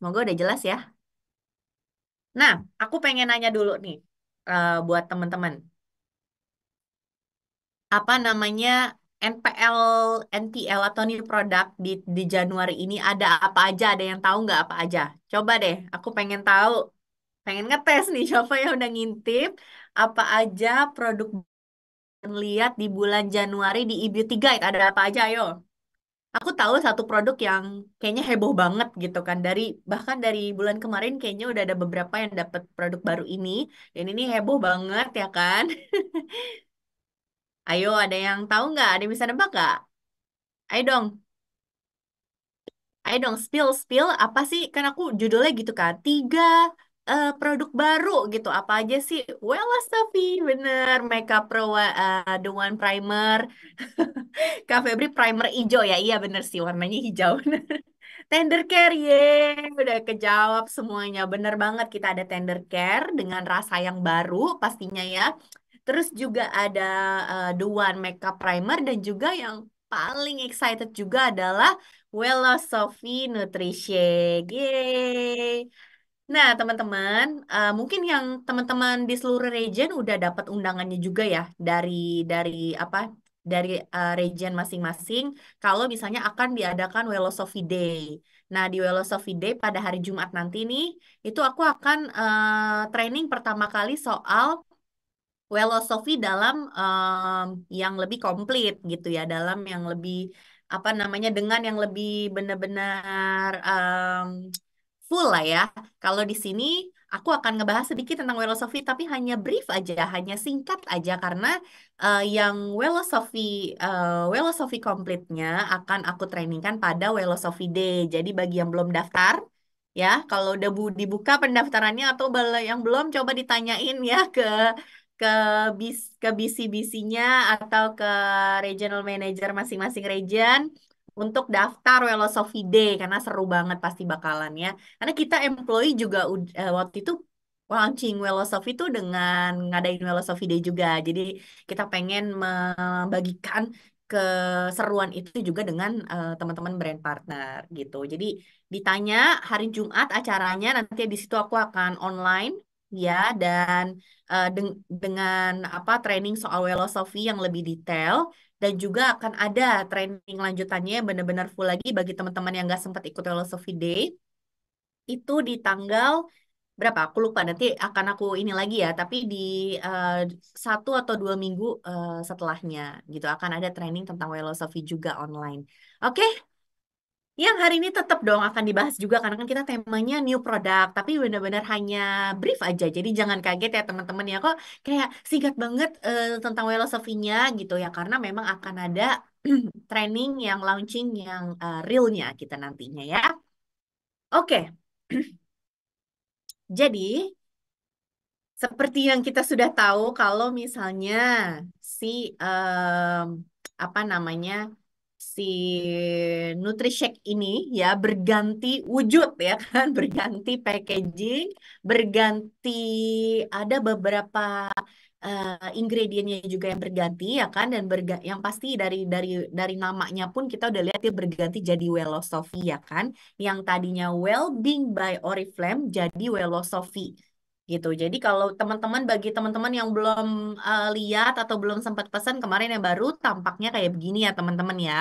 Semoga udah jelas ya. Nah, aku pengen nanya dulu nih uh, buat teman-teman. Apa namanya NPL, NPL atau new product di, di Januari ini ada apa aja? Ada yang tahu nggak apa aja? Coba deh, aku pengen tahu. Pengen ngetes nih, siapa yang udah ngintip apa aja produk lihat di bulan Januari di e-beauty guide ada apa aja, ayo tahu satu produk yang kayaknya heboh banget gitu kan dari bahkan dari bulan kemarin kayaknya udah ada beberapa yang dapat produk baru ini dan ini heboh banget ya kan. Ayo ada yang tahu nggak? Ada yang bisa nembak nggak? Ayo dong. Ayo dong spill spill apa sih? Kan aku judulnya gitu kan. Tiga uh, produk baru gitu apa aja sih? Well, Astafi bener makeup pro uh, the one primer. Kak Febri primer hijau ya. Iya bener sih warnanya hijau. tender care, ye, udah kejawab semuanya. Bener banget kita ada tender care dengan rasa yang baru pastinya ya. Terus juga ada uh, the one makeup primer dan juga yang paling excited juga adalah Well Sophie Nutrition. Yeay. Nah, teman-teman, uh, mungkin yang teman-teman di seluruh region udah dapat undangannya juga ya dari dari apa? dari uh, region masing-masing kalau misalnya akan diadakan Welosophy Day. Nah, di Welosophy Day pada hari Jumat nanti nih, itu aku akan uh, training pertama kali soal Welosophy dalam um, yang lebih komplit gitu ya, dalam yang lebih apa namanya dengan yang lebih benar-benar um, full lah ya. Kalau di sini aku akan ngebahas sedikit tentang filosofi tapi hanya brief aja, hanya singkat aja karena uh, yang filosofi uh, eh, komplitnya akan aku trainingkan pada filosofi Day. Jadi bagi yang belum daftar ya, kalau udah bu dibuka pendaftarannya atau yang belum coba ditanyain ya ke ke bis ke bisi bisinya atau ke regional manager masing-masing region untuk daftar Velosophy Day karena seru banget pasti bakalan ya. Karena kita employee juga uh, waktu itu launching Velosophy itu dengan ngadain Velosophy Day juga. Jadi kita pengen membagikan keseruan itu juga dengan eh, teman-teman uh, brand partner gitu. Jadi ditanya hari Jumat acaranya nanti di situ aku akan online ya dan uh, deng dengan apa training soal Velosophy yang lebih detail dan juga akan ada training lanjutannya benar-benar full lagi bagi teman-teman yang nggak sempat ikut Philosophy Day itu di tanggal berapa aku lupa nanti akan aku ini lagi ya tapi di uh, satu atau dua minggu uh, setelahnya gitu akan ada training tentang philosophy juga online oke okay? Yang hari ini tetap dong akan dibahas juga karena kan kita temanya new product, tapi benar-benar hanya brief aja. Jadi jangan kaget ya teman-teman ya kok kayak singkat banget uh, tentang filosofinya gitu ya karena memang akan ada training yang launching yang uh, realnya kita nantinya ya. Oke. Jadi seperti yang kita sudah tahu kalau misalnya si uh, apa namanya si NutriShake ini ya berganti wujud ya kan, berganti packaging, berganti ada beberapa uh, ingredientnya juga yang berganti ya kan dan berga yang pasti dari dari dari namanya pun kita udah lihat dia berganti jadi Wellosophy ya kan, yang tadinya Wellbeing by Oriflame jadi Wellosophy gitu. Jadi kalau teman-teman bagi teman-teman yang belum uh, lihat atau belum sempat pesan kemarin yang baru tampaknya kayak begini ya teman-teman ya.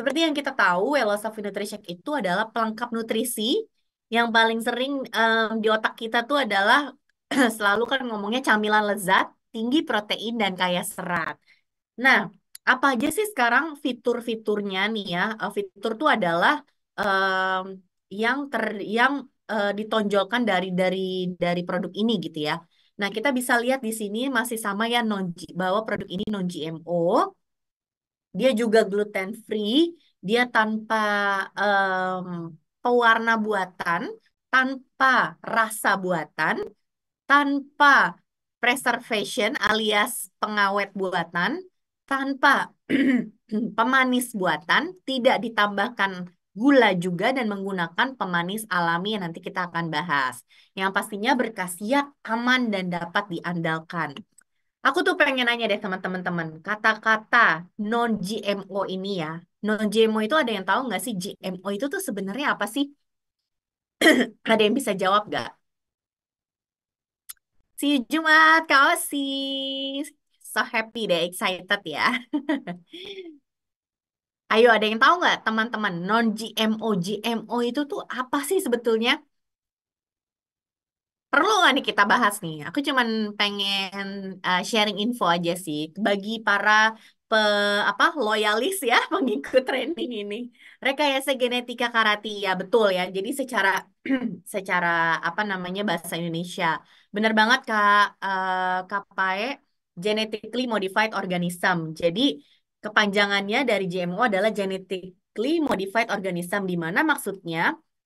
Seperti yang kita tahu, Wella Nutrition itu adalah pelengkap nutrisi yang paling sering um, di otak kita tuh adalah selalu kan ngomongnya camilan lezat, tinggi protein dan kaya serat. Nah, apa aja sih sekarang fitur-fiturnya nih ya? Fitur tuh adalah um, yang ter yang uh, ditonjolkan dari dari dari produk ini gitu ya. Nah, kita bisa lihat di sini masih sama ya non bahwa produk ini non GMO dia juga gluten free, dia tanpa um, pewarna buatan, tanpa rasa buatan, tanpa preservation alias pengawet buatan, tanpa pemanis buatan, tidak ditambahkan gula juga dan menggunakan pemanis alami yang nanti kita akan bahas. Yang pastinya berkhasiat, aman, dan dapat diandalkan. Aku tuh pengen nanya deh sama teman-teman, kata-kata non-GMO ini ya, non-GMO itu ada yang tahu nggak sih GMO itu tuh sebenarnya apa sih? ada yang bisa jawab nggak? Si Jumat, kau sih So happy deh, excited ya. Ayo, ada yang tahu nggak teman-teman non-GMO, GMO itu tuh apa sih sebetulnya? Perlu nggak nih kita bahas nih? Aku cuman pengen uh, sharing info aja sih bagi para pe, apa loyalis ya pengikut training ini. Rekayasa genetika karate ya betul ya. Jadi secara secara apa namanya bahasa Indonesia. Benar banget Kak uh, eh, kapai genetically modified organism. Jadi kepanjangannya dari GMO adalah genetically modified organism di mana maksudnya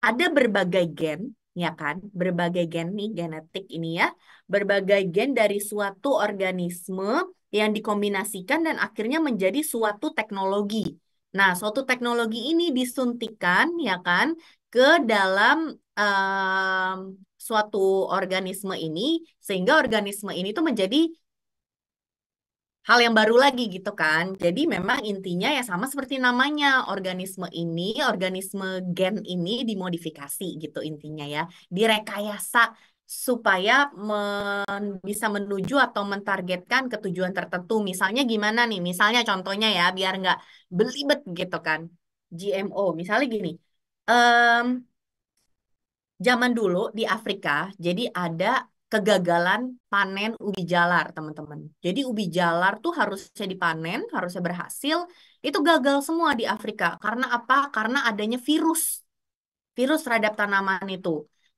ada berbagai gen ya kan? Berbagai gen nih, genetik ini ya. Berbagai gen dari suatu organisme yang dikombinasikan dan akhirnya menjadi suatu teknologi. Nah, suatu teknologi ini disuntikan, ya kan, ke dalam um, suatu organisme ini, sehingga organisme ini tuh menjadi hal yang baru lagi gitu kan. Jadi memang intinya ya sama seperti namanya, organisme ini, organisme gen ini dimodifikasi gitu intinya ya, direkayasa supaya men bisa menuju atau mentargetkan ketujuan tertentu. Misalnya gimana nih? Misalnya contohnya ya, biar nggak belibet gitu kan. GMO, misalnya gini. Um, zaman dulu di Afrika, jadi ada kegagalan panen ubi jalar, teman-teman. Jadi ubi jalar tuh harusnya dipanen, harusnya berhasil, itu gagal semua di Afrika. Karena apa? Karena adanya virus. Virus terhadap tanaman itu.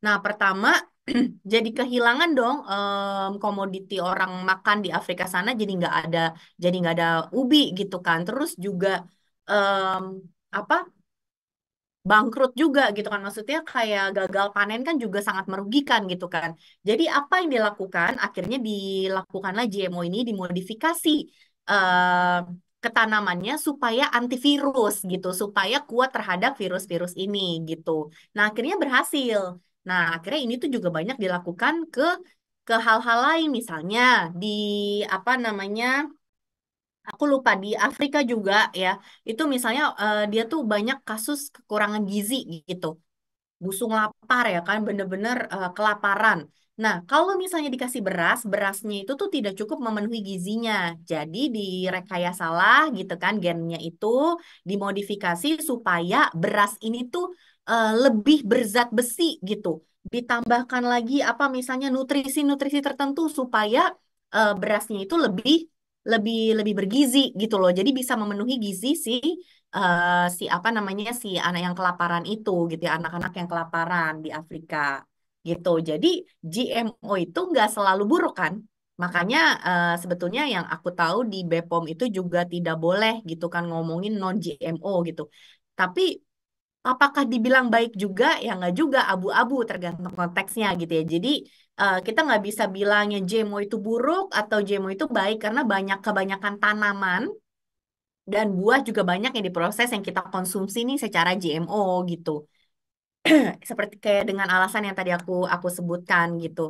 Nah, pertama jadi kehilangan dong um, komoditi orang makan di Afrika sana jadi nggak ada jadi nggak ada ubi gitu kan terus juga um, apa bangkrut juga gitu kan maksudnya kayak gagal panen kan juga sangat merugikan gitu kan jadi apa yang dilakukan akhirnya dilakukanlah GMO ini dimodifikasi uh, eh, ke supaya antivirus gitu supaya kuat terhadap virus-virus ini gitu nah akhirnya berhasil nah akhirnya ini tuh juga banyak dilakukan ke ke hal-hal lain misalnya di apa namanya aku lupa di Afrika juga ya itu misalnya uh, dia tuh banyak kasus kekurangan gizi gitu busung lapar ya kan bener-bener uh, kelaparan nah kalau misalnya dikasih beras berasnya itu tuh tidak cukup memenuhi gizinya jadi direkayasa lah gitu kan gennya itu dimodifikasi supaya beras ini tuh uh, lebih berzat besi gitu ditambahkan lagi apa misalnya nutrisi-nutrisi tertentu supaya uh, berasnya itu lebih lebih lebih bergizi gitu loh. Jadi bisa memenuhi gizi si uh, si apa namanya si anak yang kelaparan itu gitu ya, anak-anak yang kelaparan di Afrika gitu. Jadi GMO itu nggak selalu buruk kan? Makanya uh, sebetulnya yang aku tahu di BPOM itu juga tidak boleh gitu kan ngomongin non GMO gitu. Tapi apakah dibilang baik juga ya nggak juga abu-abu tergantung konteksnya gitu ya. Jadi uh, kita nggak bisa bilangnya GMO itu buruk atau GMO itu baik karena banyak kebanyakan tanaman dan buah juga banyak yang diproses yang kita konsumsi nih secara GMO gitu. Seperti kayak dengan alasan yang tadi aku aku sebutkan gitu.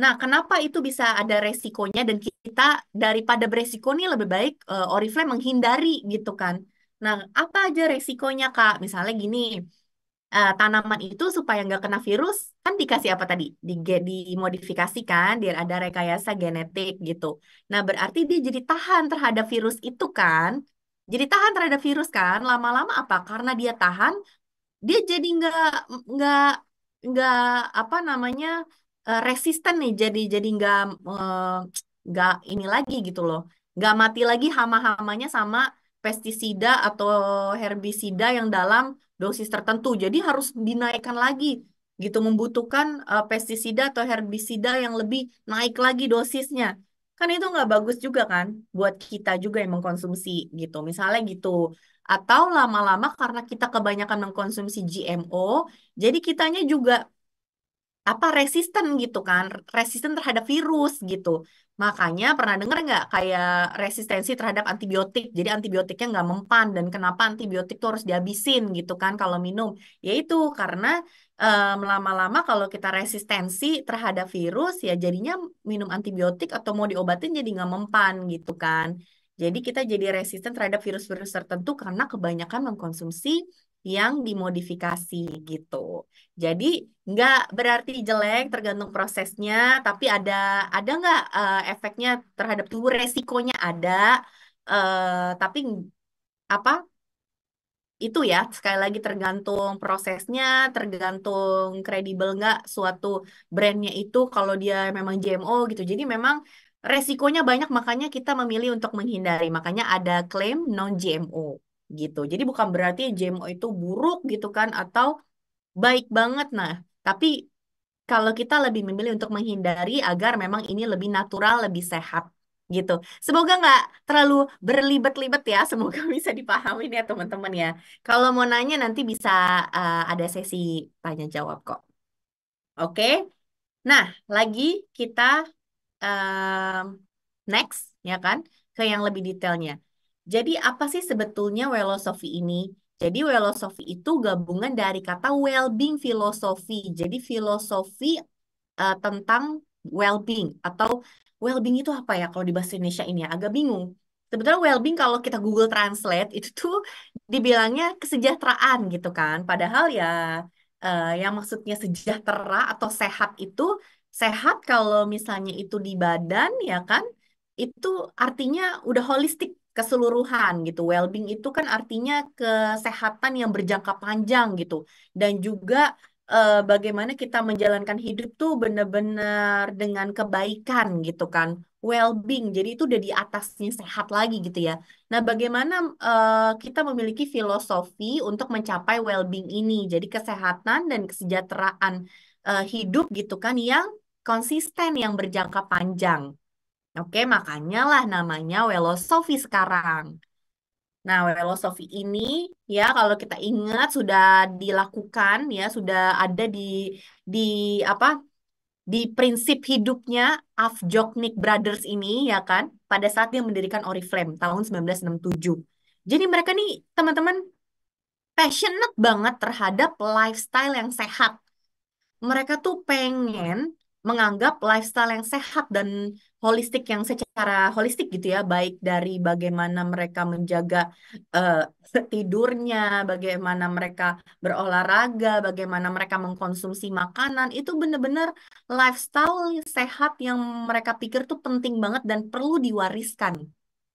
Nah, kenapa itu bisa ada resikonya dan kita daripada beresiko nih lebih baik uh, Oriflame menghindari gitu kan. Nah, apa aja resikonya Kak? Misalnya gini, uh, tanaman itu supaya nggak kena virus kan dikasih apa tadi di dimodifikasikan biar ada rekayasa genetik gitu nah berarti dia jadi tahan terhadap virus itu kan jadi tahan terhadap virus kan lama-lama apa karena dia tahan dia jadi nggak nggak nggak apa namanya uh, resisten nih jadi jadi nggak eh, nggak ini lagi gitu loh nggak mati lagi hama-hamanya sama pestisida atau herbisida yang dalam dosis tertentu. Jadi harus dinaikkan lagi gitu membutuhkan uh, pestisida atau herbisida yang lebih naik lagi dosisnya. Kan itu nggak bagus juga kan buat kita juga yang mengkonsumsi gitu. Misalnya gitu. Atau lama-lama karena kita kebanyakan mengkonsumsi GMO, jadi kitanya juga apa resisten gitu kan resisten terhadap virus gitu makanya pernah dengar nggak kayak resistensi terhadap antibiotik jadi antibiotiknya nggak mempan dan kenapa antibiotik tuh harus dihabisin gitu kan kalau minum yaitu karena um, lama-lama kalau kita resistensi terhadap virus ya jadinya minum antibiotik atau mau diobatin jadi nggak mempan gitu kan jadi kita jadi resisten terhadap virus-virus tertentu karena kebanyakan mengkonsumsi yang dimodifikasi gitu. Jadi nggak berarti jelek tergantung prosesnya, tapi ada ada nggak uh, efeknya terhadap tubuh resikonya ada, uh, tapi apa itu ya sekali lagi tergantung prosesnya, tergantung kredibel nggak suatu brandnya itu kalau dia memang GMO gitu. Jadi memang resikonya banyak makanya kita memilih untuk menghindari. Makanya ada klaim non GMO gitu. Jadi bukan berarti JMO itu buruk gitu kan atau baik banget nah, tapi kalau kita lebih memilih untuk menghindari agar memang ini lebih natural, lebih sehat gitu. Semoga nggak terlalu berlibet-libet ya, semoga bisa dipahami ya teman-teman ya. Kalau mau nanya nanti bisa uh, ada sesi tanya jawab kok. Oke, nah lagi kita uh, next ya kan ke yang lebih detailnya. Jadi apa sih sebetulnya filosofi ini? Jadi filosofi itu gabungan dari kata well-being filosofi. Jadi filosofi uh, tentang well-being atau well-being itu apa ya kalau di bahasa Indonesia ini ya agak bingung. Sebetulnya well-being kalau kita Google Translate itu tuh dibilangnya kesejahteraan gitu kan. Padahal ya uh, yang maksudnya sejahtera atau sehat itu sehat kalau misalnya itu di badan ya kan itu artinya udah holistik keseluruhan gitu. Well-being itu kan artinya kesehatan yang berjangka panjang gitu. Dan juga eh, bagaimana kita menjalankan hidup tuh benar-benar dengan kebaikan gitu kan. Well-being, jadi itu udah di atasnya sehat lagi gitu ya. Nah, bagaimana uh, kita memiliki filosofi untuk mencapai well-being ini? Jadi kesehatan dan kesejahteraan uh, hidup gitu kan yang konsisten yang berjangka panjang. Oke, makanya lah namanya Welosofi sekarang. Nah, Welosofi ini ya kalau kita ingat sudah dilakukan ya, sudah ada di di apa? di prinsip hidupnya Avjoknik Brothers ini ya kan pada saat dia mendirikan Oriflame tahun 1967. Jadi mereka nih teman-teman passionate banget terhadap lifestyle yang sehat. Mereka tuh pengen menganggap lifestyle yang sehat dan holistik yang secara holistik gitu ya, baik dari bagaimana mereka menjaga uh, tidurnya, bagaimana mereka berolahraga, bagaimana mereka mengkonsumsi makanan, itu benar-benar lifestyle sehat yang mereka pikir tuh penting banget dan perlu diwariskan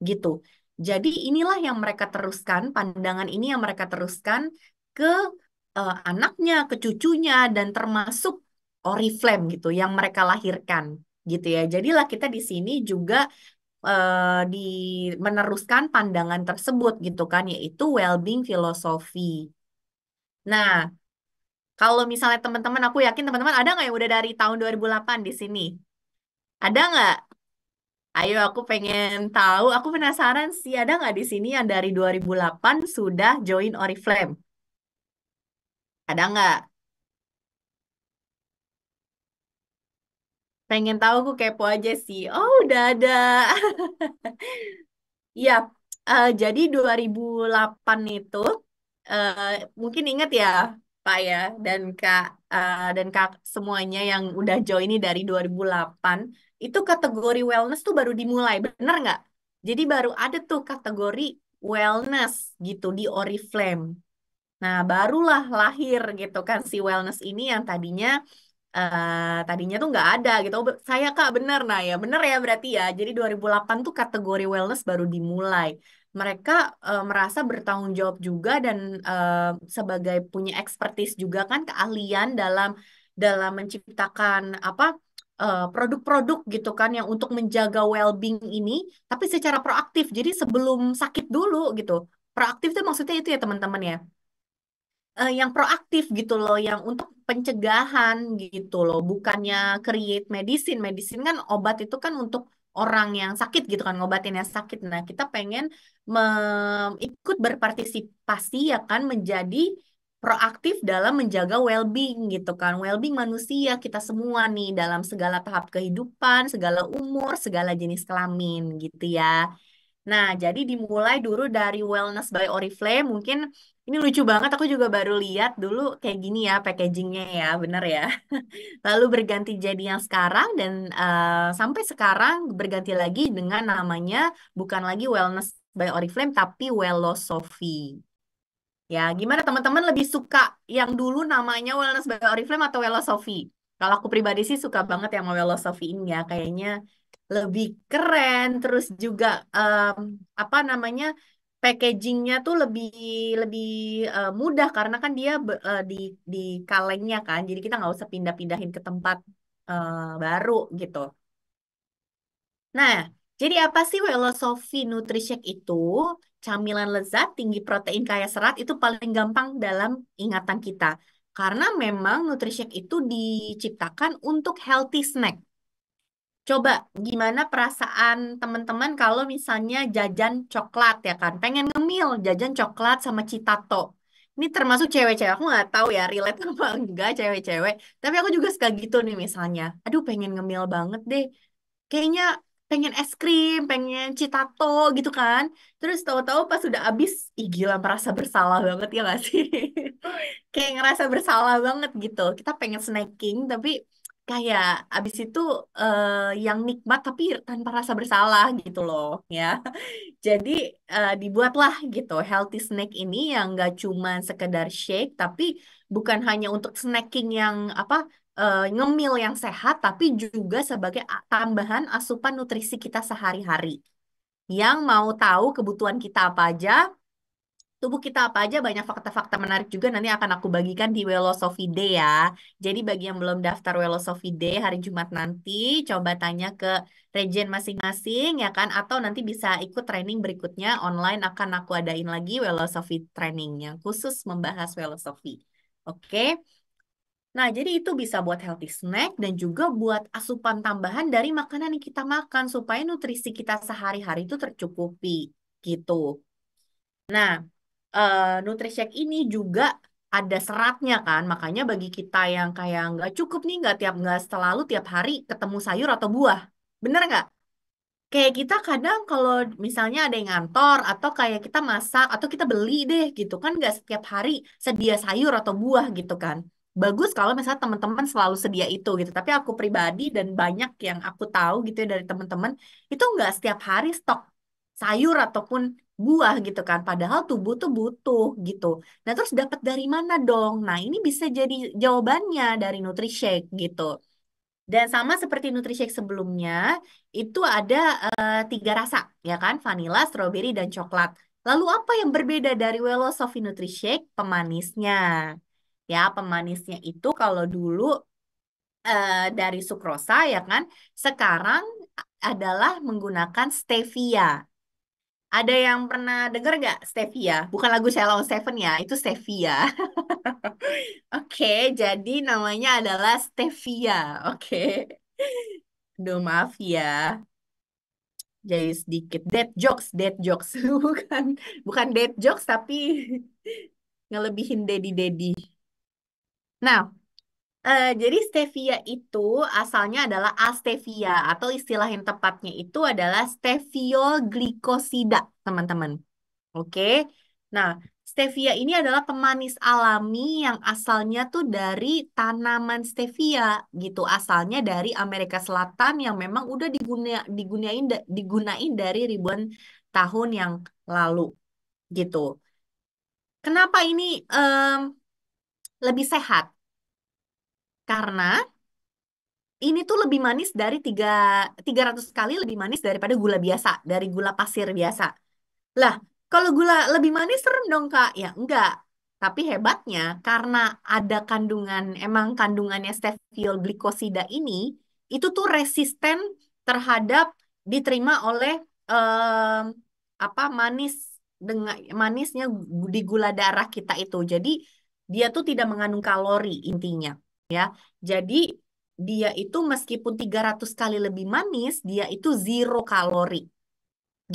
gitu. Jadi inilah yang mereka teruskan, pandangan ini yang mereka teruskan ke uh, anaknya, ke cucunya dan termasuk Oriflame gitu yang mereka lahirkan gitu ya. Jadilah kita di sini juga uh, di meneruskan pandangan tersebut gitu kan yaitu well-being filosofi. Nah, kalau misalnya teman-teman aku yakin teman-teman ada nggak yang udah dari tahun 2008 di sini? Ada nggak? Ayo aku pengen tahu, aku penasaran sih ada nggak di sini yang dari 2008 sudah join Oriflame? Ada nggak? Pengen tahu aku kepo aja sih. Oh, udah ada. Iya, uh, jadi 2008 itu uh, mungkin inget ya, Pak ya dan Kak uh, dan Kak semuanya yang udah join ini dari 2008, itu kategori wellness tuh baru dimulai, bener nggak? Jadi baru ada tuh kategori wellness gitu di Oriflame. Nah, barulah lahir gitu kan si wellness ini yang tadinya Uh, tadinya tuh nggak ada gitu. saya kak bener nah ya bener ya berarti ya. Jadi 2008 tuh kategori wellness baru dimulai. Mereka uh, merasa bertanggung jawab juga dan uh, sebagai punya expertise juga kan keahlian dalam dalam menciptakan apa produk-produk uh, gitu kan yang untuk menjaga well-being ini tapi secara proaktif. Jadi sebelum sakit dulu gitu. Proaktif itu maksudnya itu ya teman-teman ya uh, yang proaktif gitu loh, yang untuk pencegahan gitu loh, bukannya create medicine. Medicine kan obat itu kan untuk orang yang sakit gitu kan ngobatin yang sakit. Nah, kita pengen ikut berpartisipasi ya kan menjadi proaktif dalam menjaga well-being gitu kan. Well-being manusia kita semua nih dalam segala tahap kehidupan, segala umur, segala jenis kelamin gitu ya. Nah, jadi dimulai dulu dari wellness by Oriflame. Mungkin ini lucu banget, aku juga baru lihat dulu kayak gini ya packagingnya ya, bener ya. Lalu berganti jadi yang sekarang dan uh, sampai sekarang berganti lagi dengan namanya bukan lagi Wellness by Oriflame tapi Wellosophy. Ya, gimana teman-teman lebih suka yang dulu namanya Wellness by Oriflame atau Wellosophy? Kalau aku pribadi sih suka banget yang Wellosophy ini ya, kayaknya lebih keren terus juga um, apa namanya packagingnya tuh lebih lebih uh, mudah karena kan dia uh, di di kalengnya kan jadi kita nggak usah pindah-pindahin ke tempat uh, baru gitu nah jadi apa sih filosofi Nutrishack itu camilan lezat tinggi protein kaya serat itu paling gampang dalam ingatan kita karena memang Nutrishack itu diciptakan untuk healthy snack Coba gimana perasaan teman-teman kalau misalnya jajan coklat ya kan? Pengen ngemil jajan coklat sama Citato. Ini termasuk cewek-cewek. Aku nggak tahu ya relate apa enggak cewek-cewek. Tapi aku juga suka gitu nih misalnya. Aduh pengen ngemil banget deh. Kayaknya pengen es krim, pengen Citato gitu kan. Terus tahu-tahu pas sudah habis, ih gila merasa bersalah banget ya gak sih? Kayak ngerasa bersalah banget gitu. Kita pengen snacking tapi kayak abis itu eh, yang nikmat tapi tanpa rasa bersalah gitu loh ya. Jadi eh, dibuatlah gitu healthy snack ini yang gak cuma sekedar shake tapi bukan hanya untuk snacking yang apa eh, ngemil yang sehat tapi juga sebagai tambahan asupan nutrisi kita sehari-hari. Yang mau tahu kebutuhan kita apa aja, tubuh kita apa aja banyak fakta-fakta menarik juga nanti akan aku bagikan di Welosofi Day ya. Jadi bagi yang belum daftar Welosofi Day hari Jumat nanti coba tanya ke region masing-masing ya kan atau nanti bisa ikut training berikutnya online akan aku adain lagi Welosofi training yang khusus membahas Welosofi. Oke. Nah, jadi itu bisa buat healthy snack dan juga buat asupan tambahan dari makanan yang kita makan supaya nutrisi kita sehari-hari itu tercukupi gitu. Nah, uh, NutriShake ini juga ada seratnya kan makanya bagi kita yang kayak nggak cukup nih nggak tiap nggak selalu tiap hari ketemu sayur atau buah bener nggak kayak kita kadang kalau misalnya ada yang ngantor atau kayak kita masak atau kita beli deh gitu kan nggak setiap hari sedia sayur atau buah gitu kan bagus kalau misalnya teman-teman selalu sedia itu gitu tapi aku pribadi dan banyak yang aku tahu gitu ya dari teman-teman itu nggak setiap hari stok sayur ataupun buah gitu kan padahal tubuh tuh butuh gitu nah terus dapat dari mana dong nah ini bisa jadi jawabannya dari NutriShake gitu dan sama seperti NutriShake sebelumnya itu ada uh, tiga rasa ya kan vanilla strawberry dan coklat lalu apa yang berbeda dari Welo Sofi NutriShake pemanisnya ya pemanisnya itu kalau dulu uh, dari sukrosa ya kan sekarang adalah menggunakan stevia ada yang pernah denger gak Stevia? Bukan lagu Shallow Seven ya, itu Stevia. Oke, okay, jadi namanya adalah Stevia. Oke. Okay. Duh, maaf ya. Jadi sedikit dead jokes, dead jokes. bukan bukan dead jokes tapi ngelebihin daddy daddy. Nah. Uh, jadi stevia itu asalnya adalah astevia atau istilah yang tepatnya itu adalah stevioglikosida, teman-teman. Oke. Nah, stevia ini adalah pemanis alami yang asalnya tuh dari tanaman stevia gitu. Asalnya dari Amerika Selatan yang memang udah diguna digunain digunain dari ribuan tahun yang lalu gitu. Kenapa ini um, lebih sehat? Karena ini tuh lebih manis dari tiga 300 kali lebih manis daripada gula biasa, dari gula pasir biasa. Lah, kalau gula lebih manis serem dong, Kak. Ya enggak. Tapi hebatnya karena ada kandungan, emang kandungannya steviol glikosida ini, itu tuh resisten terhadap diterima oleh eh, apa manis dengan manisnya di gula darah kita itu. Jadi dia tuh tidak mengandung kalori intinya ya. Jadi dia itu meskipun 300 kali lebih manis, dia itu zero kalori.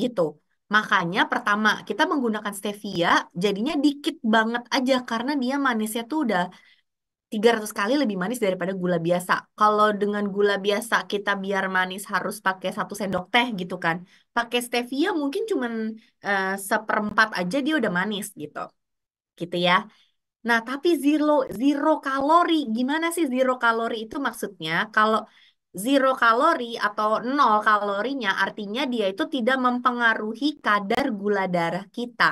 Gitu. Makanya pertama, kita menggunakan stevia jadinya dikit banget aja karena dia manisnya tuh udah 300 kali lebih manis daripada gula biasa. Kalau dengan gula biasa kita biar manis harus pakai satu sendok teh gitu kan. Pakai stevia mungkin cuman uh, seperempat aja dia udah manis gitu. Gitu ya. Nah, tapi zero zero kalori, gimana sih zero kalori itu maksudnya? Kalau zero kalori atau nol kalorinya artinya dia itu tidak mempengaruhi kadar gula darah kita.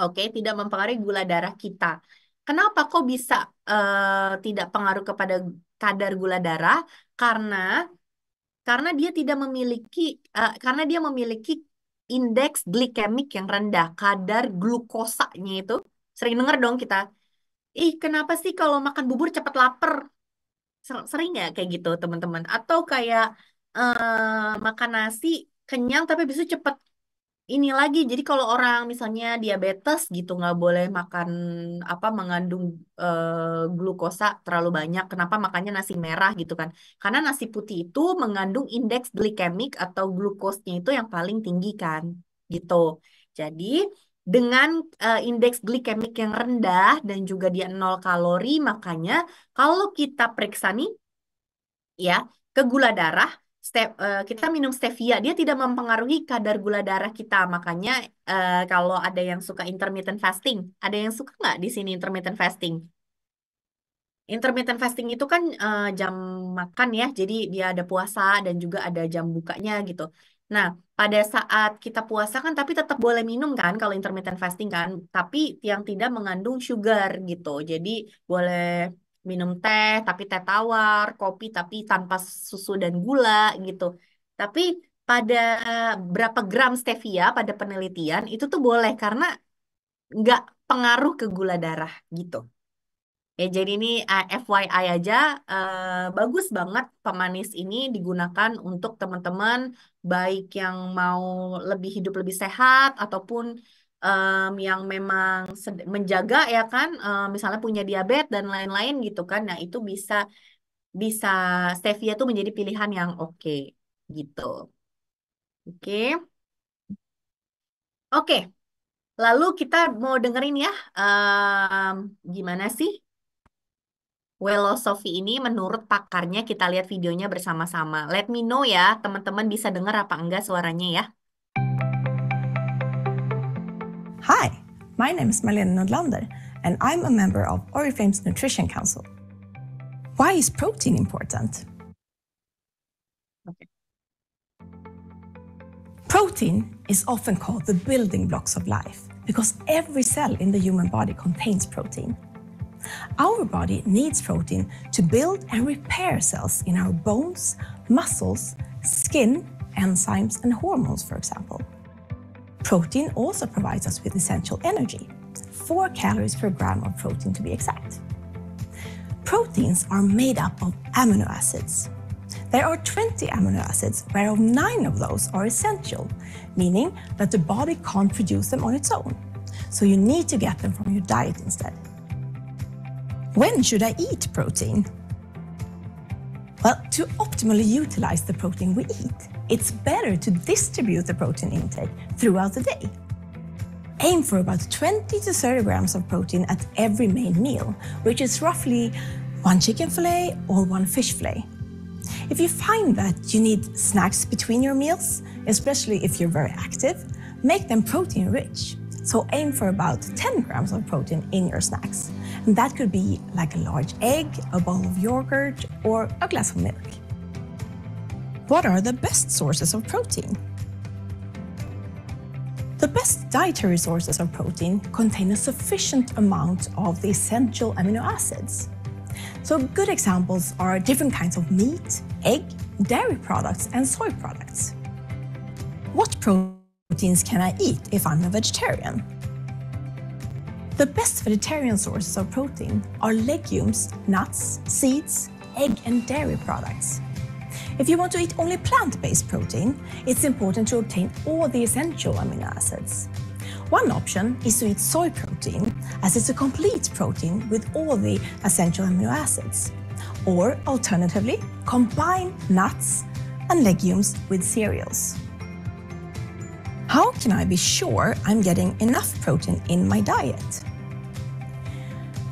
Oke, tidak mempengaruhi gula darah kita. Kenapa kok bisa uh, tidak pengaruh kepada kadar gula darah? Karena karena dia tidak memiliki uh, karena dia memiliki indeks glikemik yang rendah, kadar glukosanya itu Sering denger dong kita, ih kenapa sih kalau makan bubur cepat lapar? Sering nggak kayak gitu teman-teman? Atau kayak uh, makan nasi kenyang tapi bisa cepet ini lagi jadi kalau orang misalnya diabetes gitu nggak boleh makan apa mengandung uh, glukosa terlalu banyak kenapa makannya nasi merah gitu kan karena nasi putih itu mengandung indeks glikemik atau glukosnya itu yang paling tinggi kan gitu jadi dengan uh, indeks glikemik yang rendah dan juga dia nol kalori, makanya kalau kita periksa nih ya ke gula darah step, uh, eh, kita minum stevia dia tidak mempengaruhi kadar gula darah kita. Makanya uh, kalau ada yang suka intermittent fasting, ada yang suka nggak di sini intermittent fasting? Intermittent fasting itu kan uh, jam makan ya, jadi dia ada puasa dan juga ada jam bukanya gitu. Nah, pada saat kita puasa kan tapi tetap boleh minum kan kalau intermittent fasting kan tapi yang tidak mengandung sugar gitu jadi boleh minum teh tapi teh tawar kopi tapi tanpa susu dan gula gitu tapi pada berapa gram stevia pada penelitian itu tuh boleh karena nggak pengaruh ke gula darah gitu ya jadi ini uh, FYI aja uh, bagus banget pemanis ini digunakan untuk teman-teman baik yang mau lebih hidup lebih sehat ataupun um, yang memang menjaga ya kan um, misalnya punya diabetes dan lain-lain gitu kan nah itu bisa bisa stevia itu menjadi pilihan yang oke okay, gitu oke okay. oke okay. lalu kita mau dengerin ya um, gimana sih Welosofi ini menurut pakarnya kita lihat videonya bersama-sama. Let me know ya, teman-teman bisa dengar apa enggak suaranya ya. Hi, my name is Malene Nordlander and I'm a member of Oriflame's Nutrition Council. Why is protein important? Okay. Protein is often called the building blocks of life because every cell in the human body contains protein. Our body needs protein to build and repair cells in our bones, muscles, skin, enzymes and hormones, for example. Protein also provides us with essential energy, 4 calories per gram of protein to be exact. Proteins are made up of amino acids. There are 20 amino acids, whereof 9 of those are essential, meaning that the body can't produce them on its own. So you need to get them from your diet instead. When should I eat protein? Well, to optimally utilize the protein we eat, it's better to distribute the protein intake throughout the day. Aim for about 20 to 30 grams of protein at every main meal, which is roughly one chicken fillet or one fish fillet. If you find that you need snacks between your meals, especially if you're very active, make them protein rich. So aim for about 10 grams of protein in your snacks. And that could be like a large egg, a bowl of yogurt, or a glass of milk. What are the best sources of protein? The best dietary sources of protein contain a sufficient amount of the essential amino acids. So good examples are different kinds of meat, egg, dairy products and soy products. What protein proteins can I eat if I'm a vegetarian? The best vegetarian sources of protein are legumes, nuts, seeds, egg and dairy products. If you want to eat only plant-based protein, it's important to obtain all the essential amino acids. One option is to eat soy protein, as it's a complete protein with all the essential amino acids. Or alternatively, combine nuts and legumes with cereals. How can I be sure I'm getting enough protein in my diet?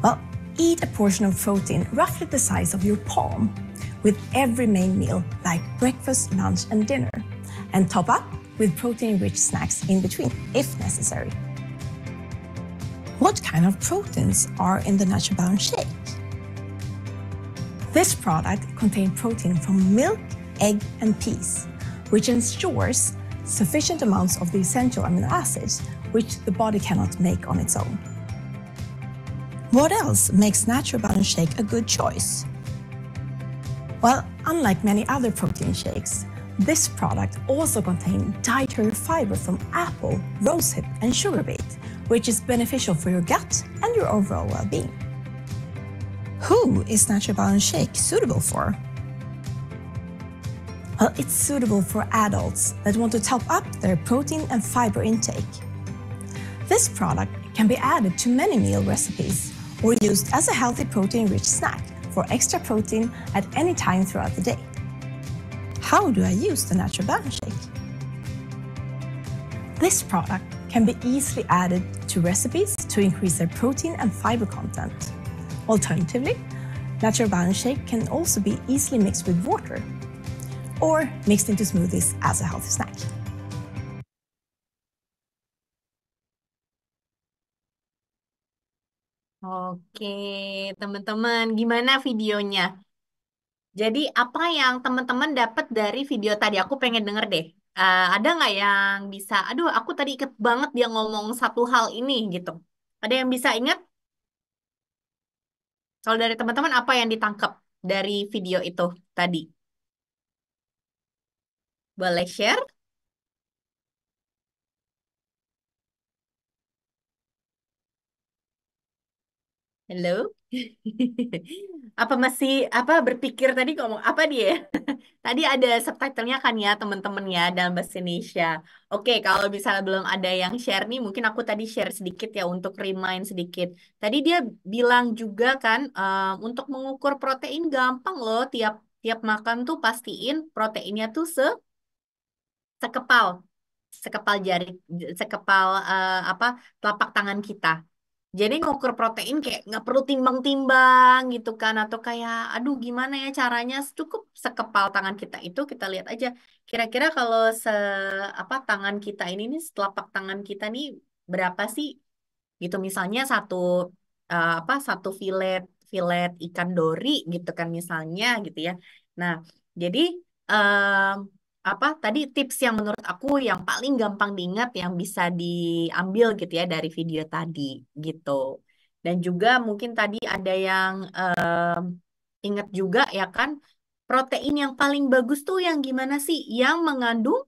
Well, eat a portion of protein roughly the size of your palm with every main meal like breakfast, lunch and dinner and top up with protein-rich snacks in between if necessary. What kind of proteins are in the Nature Balance shake? This product contains protein from milk, egg and peas, which ensures sufficient amounts of the essential amino acids, which the body cannot make on its own. What else makes natural balance shake a good choice? Well, unlike many other protein shakes, this product also contains dietary fiber from apple, rosehip, and sugar beet, which is beneficial for your gut and your overall well-being. Who is Natural Balance Shake suitable for? while it's suitable for adults that want to top up their protein and fiber intake. This product can be added to many meal recipes or used as a healthy protein-rich snack for extra protein at any time throughout the day. How do I use the Natural Balance Shake? This product can be easily added to recipes to increase their protein and fiber content. Alternatively, Natural Balance Shake can also be easily mixed with water or mixed into smoothies as a healthy snack. Oke, teman-teman, gimana videonya? Jadi apa yang teman-teman dapat dari video tadi? Aku pengen denger deh. Uh, ada nggak yang bisa? Aduh, aku tadi ikut banget dia ngomong satu hal ini gitu. Ada yang bisa ingat? Kalau dari teman-teman apa yang ditangkap dari video itu tadi? Boleh share? Halo. apa masih apa berpikir tadi ngomong apa dia? tadi ada subtitlenya kan ya teman-teman ya dalam bahasa Indonesia. Oke, kalau misalnya belum ada yang share nih, mungkin aku tadi share sedikit ya untuk remind sedikit. Tadi dia bilang juga kan um, untuk mengukur protein gampang loh tiap tiap makan tuh pastiin proteinnya tuh se sekepal sekepal jari sekepal uh, apa telapak tangan kita jadi ngukur protein kayak nggak perlu timbang-timbang gitu kan atau kayak aduh gimana ya caranya cukup sekepal tangan kita itu kita lihat aja kira-kira kalau se apa tangan kita ini nih telapak tangan kita nih berapa sih gitu misalnya satu uh, apa satu filet filet ikan dori gitu kan misalnya gitu ya nah jadi uh, apa tadi tips yang menurut aku yang paling gampang diingat yang bisa diambil gitu ya dari video tadi gitu. Dan juga mungkin tadi ada yang uh, ingat juga ya kan protein yang paling bagus tuh yang gimana sih? Yang mengandung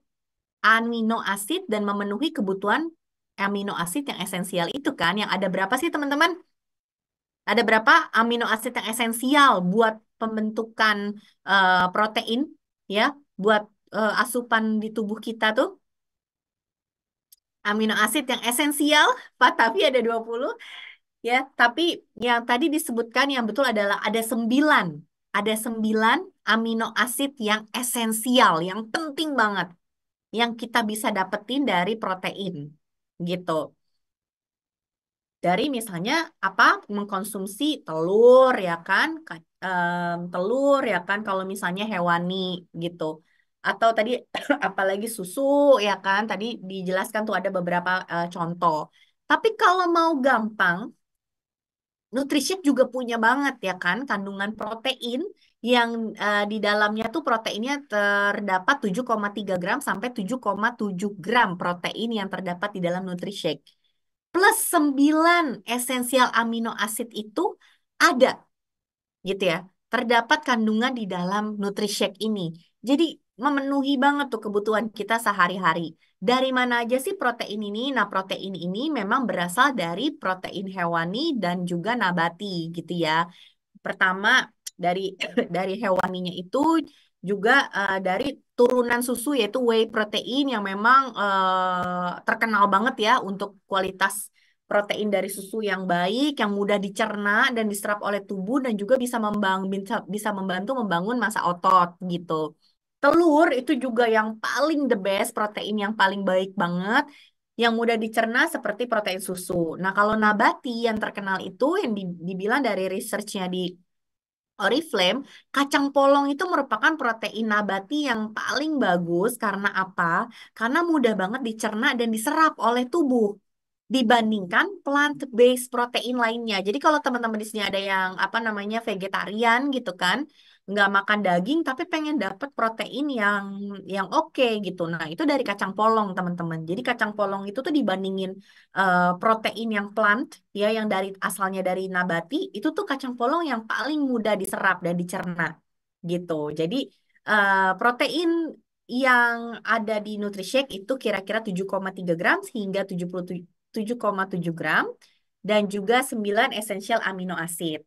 amino asid dan memenuhi kebutuhan amino asid yang esensial itu kan. Yang ada berapa sih teman-teman? Ada berapa amino asid yang esensial buat pembentukan uh, protein ya? Buat uh, asupan di tubuh kita tuh amino asid yang esensial, Pak, tapi ada 20 ya, tapi yang tadi disebutkan yang betul adalah ada 9. Ada 9 amino asid yang esensial, yang penting banget yang kita bisa dapetin dari protein gitu. Dari misalnya apa mengkonsumsi telur ya kan, eh, telur ya kan kalau misalnya hewani gitu atau tadi apalagi susu ya kan tadi dijelaskan tuh ada beberapa uh, contoh tapi kalau mau gampang Nutrition juga punya banget ya kan kandungan protein yang uh, di dalamnya tuh proteinnya terdapat 7,3 gram sampai 7,7 gram protein yang terdapat di dalam Nutrishake. Plus 9 esensial amino acid itu ada gitu ya. Terdapat kandungan di dalam Nutrishake ini. Jadi memenuhi banget tuh kebutuhan kita sehari-hari. Dari mana aja sih protein ini? Nah, protein ini memang berasal dari protein hewani dan juga nabati gitu ya. Pertama dari dari hewaninya itu juga uh, dari turunan susu yaitu whey protein yang memang uh, terkenal banget ya untuk kualitas protein dari susu yang baik, yang mudah dicerna dan diserap oleh tubuh dan juga bisa membangun bisa membantu membangun masa otot gitu. Telur itu juga yang paling the best, protein yang paling baik banget, yang mudah dicerna seperti protein susu. Nah, kalau nabati yang terkenal itu yang dibilang dari researchnya di Oriflame, kacang polong itu merupakan protein nabati yang paling bagus karena apa? Karena mudah banget dicerna dan diserap oleh tubuh dibandingkan plant-based protein lainnya. Jadi kalau teman-teman di sini ada yang apa namanya vegetarian gitu kan, nggak makan daging tapi pengen dapat protein yang yang oke gitu. Nah, itu dari kacang polong, teman-teman. Jadi kacang polong itu tuh dibandingin uh, protein yang plant ya yang dari asalnya dari nabati, itu tuh kacang polong yang paling mudah diserap dan dicerna gitu. Jadi uh, protein yang ada di NutriShake itu kira-kira 7,3 gram sehingga 77,7 gram dan juga 9 essential amino acid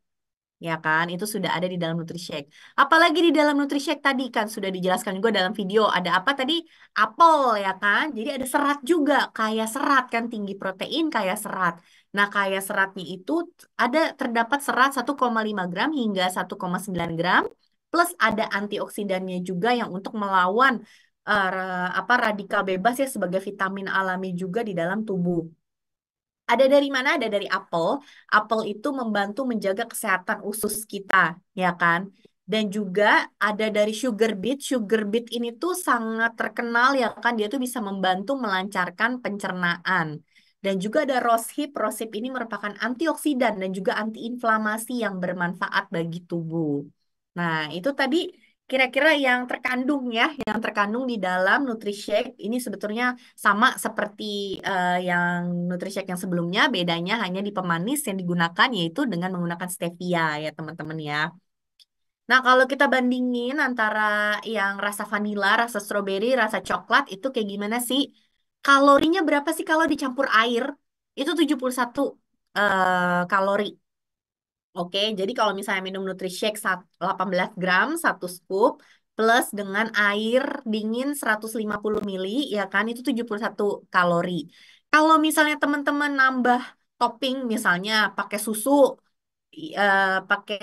ya kan? Itu sudah ada di dalam NutriShake. Apalagi di dalam NutriShake tadi kan sudah dijelaskan juga dalam video ada apa tadi? Apel ya kan? Jadi ada serat juga, kaya serat kan tinggi protein, kaya serat. Nah, kaya seratnya itu ada terdapat serat 1,5 gram hingga 1,9 gram plus ada antioksidannya juga yang untuk melawan uh, apa radikal bebas ya sebagai vitamin alami juga di dalam tubuh ada dari mana? Ada dari apel. Apel itu membantu menjaga kesehatan usus kita, ya kan? Dan juga ada dari sugar beet. Sugar beet ini tuh sangat terkenal ya kan, dia tuh bisa membantu melancarkan pencernaan. Dan juga ada rosehip. Rosehip ini merupakan antioksidan dan juga antiinflamasi yang bermanfaat bagi tubuh. Nah, itu tadi kira-kira yang terkandung ya, yang terkandung di dalam NutriShake ini sebetulnya sama seperti uh, yang NutriShake yang sebelumnya, bedanya hanya di pemanis yang digunakan yaitu dengan menggunakan stevia ya teman-teman ya. Nah, kalau kita bandingin antara yang rasa vanila, rasa stroberi, rasa coklat itu kayak gimana sih? Kalorinya berapa sih kalau dicampur air? Itu 71 uh, eh, kalori. Oke, jadi kalau misalnya minum NutriShake 18 gram, 1 scoop, plus dengan air dingin 150 ml, ya kan, itu 71 kalori. Kalau misalnya teman-teman nambah topping, misalnya pakai susu, eh, pakai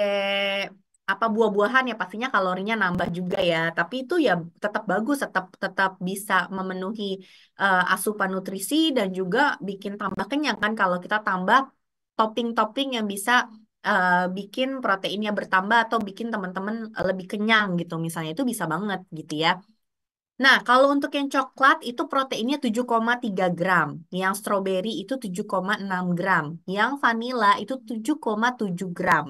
apa buah-buahan ya pastinya kalorinya nambah juga ya tapi itu ya tetap bagus tetap tetap bisa memenuhi uh, asupan nutrisi dan juga bikin tambah kenyang kan kalau kita tambah topping-topping yang bisa uh, bikin proteinnya bertambah atau bikin teman-teman lebih kenyang gitu misalnya itu bisa banget gitu ya. Nah, kalau untuk yang coklat itu proteinnya 7,3 gram, yang stroberi itu 7,6 gram, yang vanila itu 7,7 gram.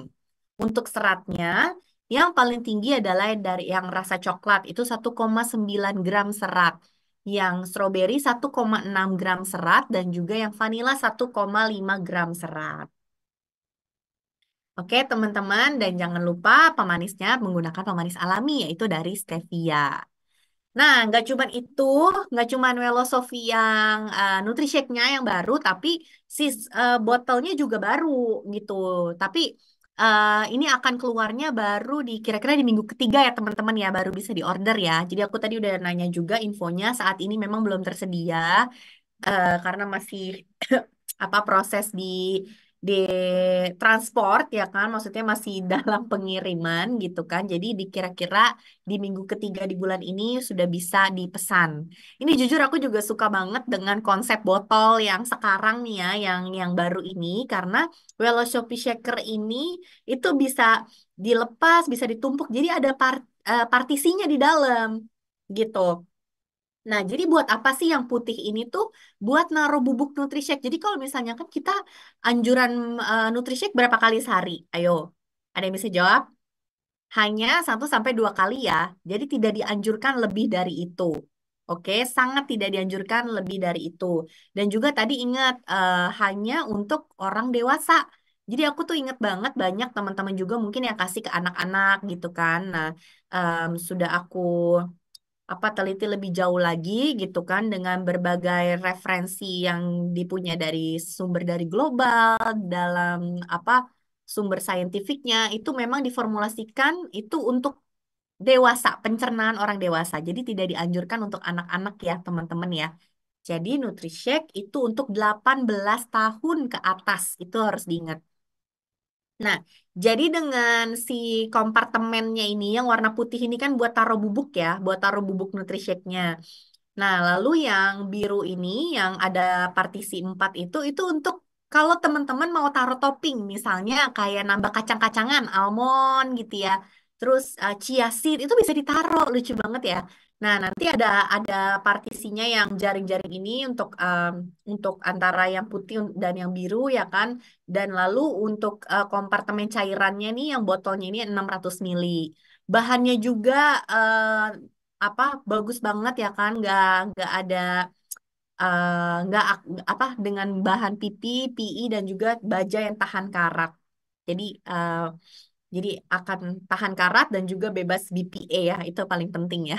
Untuk seratnya yang paling tinggi adalah dari yang rasa coklat itu 1,9 gram serat yang stroberi 1,6 gram serat dan juga yang vanila 1,5 gram serat. Oke, teman-teman, dan jangan lupa pemanisnya menggunakan pemanis alami, yaitu dari stevia. Nah, nggak cuma itu, nggak cuma Velosofi yang uh, eh, Nutrishake-nya yang baru, tapi si uh, eh, botolnya juga baru gitu. Tapi uh, ini akan keluarnya baru di kira-kira di minggu ketiga ya teman-teman ya, baru bisa diorder ya. Jadi aku tadi udah nanya juga infonya saat ini memang belum tersedia uh, karena masih apa proses di di transport ya kan maksudnya masih dalam pengiriman gitu kan jadi dikira-kira di minggu ketiga di bulan ini sudah bisa dipesan ini jujur aku juga suka banget dengan konsep botol yang sekarang nih ya yang yang baru ini karena Wello Shopee Shaker ini itu bisa dilepas bisa ditumpuk jadi ada part, uh, eh, partisinya di dalam gitu Nah, jadi buat apa sih yang putih ini tuh? Buat naruh bubuk NutriShake. Jadi kalau misalnya kan kita anjuran uh, NutriShake berapa kali sehari? Ayo, ada yang bisa jawab? Hanya 1 sampai dua kali ya. Jadi tidak dianjurkan lebih dari itu. Oke, sangat tidak dianjurkan lebih dari itu. Dan juga tadi ingat uh, hanya untuk orang dewasa. Jadi aku tuh inget banget banyak teman-teman juga mungkin yang kasih ke anak-anak gitu kan. Nah, um, sudah aku apa teliti lebih jauh lagi gitu kan dengan berbagai referensi yang dipunya dari sumber dari global dalam apa sumber saintifiknya itu memang diformulasikan itu untuk dewasa pencernaan orang dewasa jadi tidak dianjurkan untuk anak-anak ya teman-teman ya jadi NutriShake itu untuk 18 tahun ke atas itu harus diingat Nah, jadi dengan si kompartemennya ini yang warna putih ini kan buat taruh bubuk ya, buat taruh bubuk nutrishake Nah, lalu yang biru ini yang ada partisi 4 itu itu untuk kalau teman-teman mau taruh topping misalnya kayak nambah kacang-kacangan, almond gitu ya. Terus uh, chia seed itu bisa ditaruh, lucu banget ya. Nah, nanti ada ada partisinya yang jaring-jaring ini untuk um, untuk antara yang putih dan yang biru ya kan. Dan lalu untuk uh, kompartemen cairannya nih yang botolnya ini 600 ml. Bahannya juga uh, apa bagus banget ya kan, nggak nggak ada uh, nggak apa dengan bahan pipi, PI e, dan juga baja yang tahan karat. Jadi uh, jadi akan tahan karat dan juga bebas BPA ya, itu paling penting ya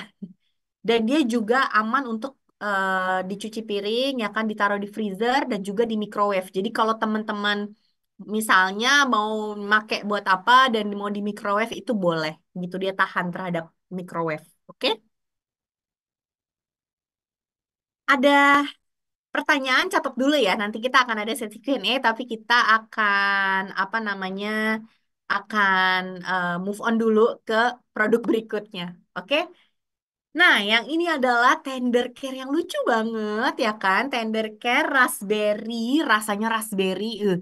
dan dia juga aman untuk uh, dicuci piring ya kan ditaruh di freezer dan juga di microwave. Jadi kalau teman-teman misalnya mau make buat apa dan mau di microwave itu boleh. Gitu dia tahan terhadap microwave. Oke? Okay? Ada pertanyaan catat dulu ya. Nanti kita akan ada sesi Q&A tapi kita akan apa namanya? akan uh, move on dulu ke produk berikutnya. Oke? Okay? Nah, yang ini adalah tender care yang lucu banget ya kan? Tender care raspberry, rasanya raspberry. Uh,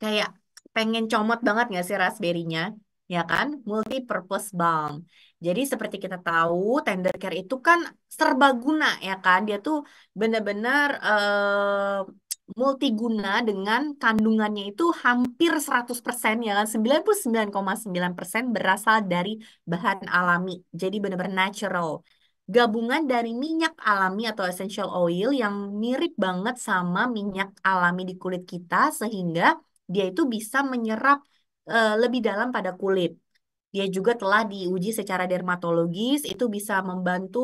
kayak pengen comot banget nggak sih raspberry-nya? Ya kan? Multi-purpose balm. Jadi seperti kita tahu, tender care itu kan serbaguna ya kan? Dia tuh benar-benar uh, eh, multiguna dengan kandungannya itu hampir 100% ya kan 99,9% berasal dari bahan alami. Jadi benar-benar natural gabungan dari minyak alami atau essential oil yang mirip banget sama minyak alami di kulit kita sehingga dia itu bisa menyerap e, lebih dalam pada kulit. Dia juga telah diuji secara dermatologis itu bisa membantu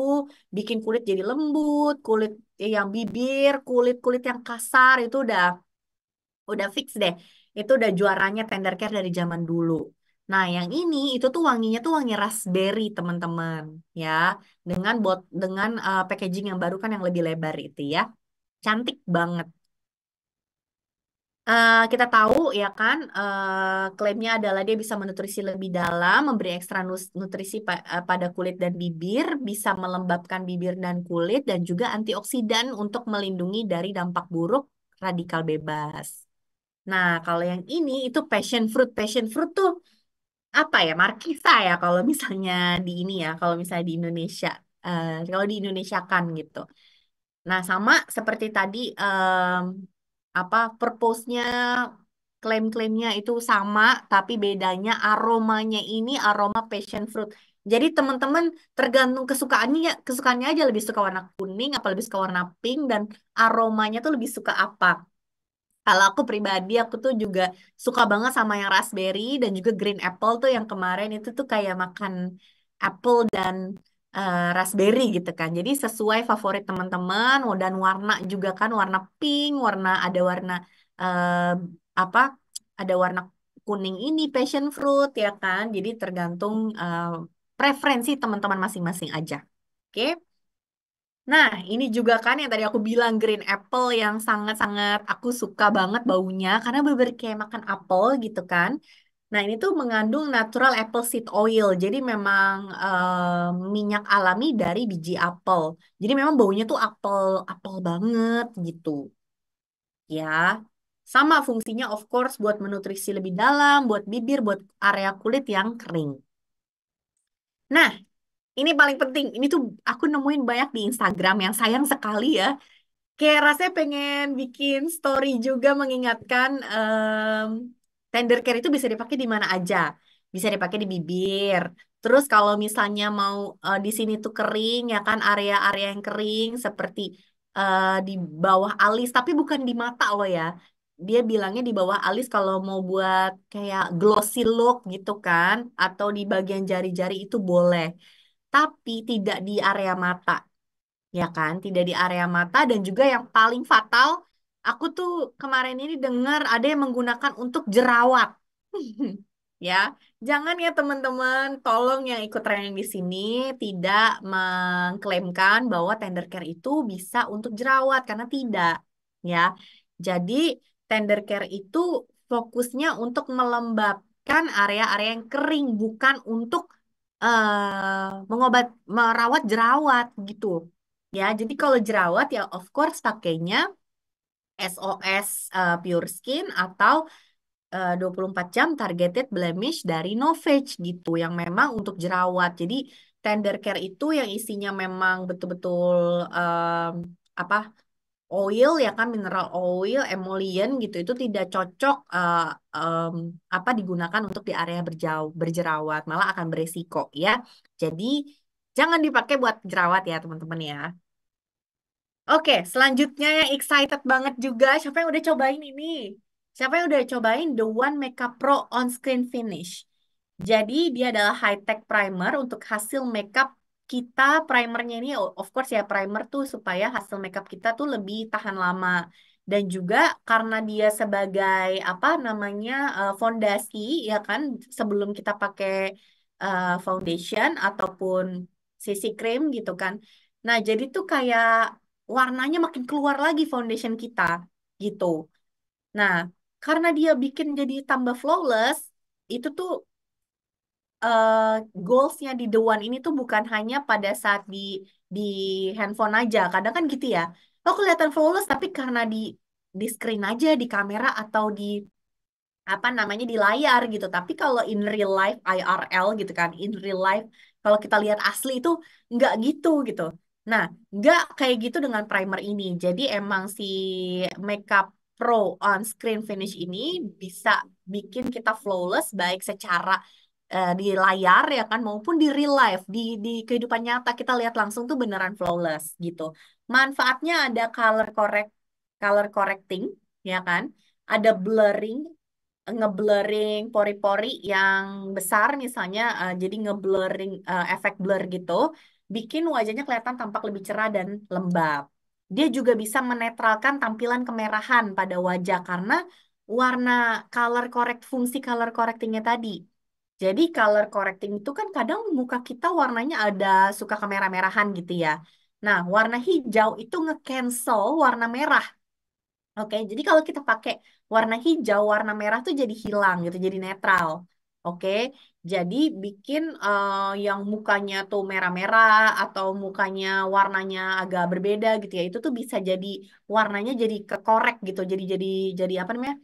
bikin kulit jadi lembut, kulit yang bibir, kulit-kulit yang kasar itu udah udah fix deh. Itu udah juaranya tender care dari zaman dulu. Nah, yang ini itu tuh wanginya tuh wangi raspberry, teman-teman, ya. Dengan bot dengan uh, packaging yang baru kan yang lebih lebar itu ya. Cantik banget. Uh, kita tahu ya kan uh, klaimnya adalah dia bisa menutrisi lebih dalam, memberi ekstra nutrisi pa pada kulit dan bibir, bisa melembabkan bibir dan kulit dan juga antioksidan untuk melindungi dari dampak buruk radikal bebas. Nah, kalau yang ini itu passion fruit, passion fruit tuh apa ya markisa ya kalau misalnya di ini ya kalau misalnya di Indonesia uh, kalau di Indonesia kan gitu nah sama seperti tadi um, apa purpose-nya klaim-klaimnya itu sama tapi bedanya aromanya ini aroma passion fruit jadi teman-teman tergantung kesukaannya kesukaannya aja lebih suka warna kuning apa lebih suka warna pink dan aromanya tuh lebih suka apa kalau aku pribadi aku tuh juga suka banget sama yang raspberry dan juga green apple tuh yang kemarin itu tuh kayak makan apple dan uh, raspberry gitu kan. Jadi sesuai favorit teman-teman oh, dan warna juga kan warna pink, warna ada warna uh, apa? Ada warna kuning ini passion fruit ya kan. Jadi tergantung uh, preferensi teman-teman masing-masing aja. Oke. Okay? Nah, ini juga kan yang tadi aku bilang green apple yang sangat-sangat aku suka banget baunya karena bener kayak makan apel gitu kan. Nah, ini tuh mengandung natural apple seed oil. Jadi memang eh, minyak alami dari biji apel. Jadi memang baunya tuh apel apel banget gitu. Ya. Sama fungsinya of course buat menutrisi lebih dalam, buat bibir, buat area kulit yang kering. Nah, ini paling penting. Ini tuh aku nemuin banyak di Instagram yang sayang sekali ya. Kayak rasanya pengen bikin story juga mengingatkan um, tender care itu bisa dipakai di mana aja. Bisa dipakai di bibir. Terus kalau misalnya mau uh, di sini tuh kering ya kan area-area yang kering seperti uh, di bawah alis tapi bukan di mata loh ya dia bilangnya di bawah alis kalau mau buat kayak glossy look gitu kan atau di bagian jari-jari itu boleh tapi tidak di area mata. Ya kan? Tidak di area mata dan juga yang paling fatal, aku tuh kemarin ini dengar ada yang menggunakan untuk jerawat. ya, jangan ya teman-teman, tolong yang ikut training di sini tidak mengklaimkan bahwa tender care itu bisa untuk jerawat karena tidak, ya. Jadi tender care itu fokusnya untuk melembabkan area-area yang kering bukan untuk eh mengobat merawat jerawat gitu. Ya, jadi kalau jerawat ya of course pakainya SOS uh, eh, Pure Skin atau eh, uh, 24 jam targeted blemish dari Novage gitu yang memang untuk jerawat. Jadi tender care itu yang isinya memang betul-betul uh, apa oil ya kan mineral oil, emolien gitu itu tidak cocok uh, um, apa digunakan untuk di area berjauh berjerawat malah akan beresiko ya. Jadi jangan dipakai buat jerawat ya teman-teman ya. Oke, selanjutnya yang excited banget juga siapa yang udah cobain ini? Siapa yang udah cobain The One Makeup Pro On Screen Finish? Jadi dia adalah high tech primer untuk hasil makeup kita primernya ini of course ya primer tuh supaya hasil makeup kita tuh lebih tahan lama dan juga karena dia sebagai apa namanya uh, fondasi ya kan sebelum kita pakai uh, foundation ataupun CC cream gitu kan. Nah, jadi tuh kayak warnanya makin keluar lagi foundation kita gitu. Nah, karena dia bikin jadi tambah flawless, itu tuh uh, goalsnya di The One ini tuh bukan hanya pada saat di di handphone aja. Kadang kan gitu ya. Lo oh, kelihatan flawless tapi karena di di screen aja, di kamera atau di apa namanya di layar gitu. Tapi kalau in real life IRL gitu kan, in real life kalau kita lihat asli itu nggak gitu gitu. Nah, nggak kayak gitu dengan primer ini. Jadi emang si makeup pro on screen finish ini bisa bikin kita flawless baik secara uh, di layar ya kan maupun di real life di di kehidupan nyata kita lihat langsung tuh beneran flawless gitu. Manfaatnya ada color correct color correcting ya kan, ada blurring ngeblurring pori-pori yang besar misalnya uh, jadi ngeblurring uh, efek blur gitu bikin wajahnya kelihatan tampak lebih cerah dan lembab. Dia juga bisa menetralkan tampilan kemerahan pada wajah karena warna color correct fungsi color correctingnya tadi jadi color correcting itu kan kadang muka kita warnanya ada suka kemerah-merahan gitu ya. Nah, warna hijau itu nge-cancel warna merah. Oke, jadi kalau kita pakai warna hijau, warna merah tuh jadi hilang gitu, jadi netral. Oke, jadi bikin uh, yang mukanya tuh merah-merah atau mukanya warnanya agak berbeda gitu ya, itu tuh bisa jadi warnanya jadi kekorek gitu, jadi jadi jadi apa namanya?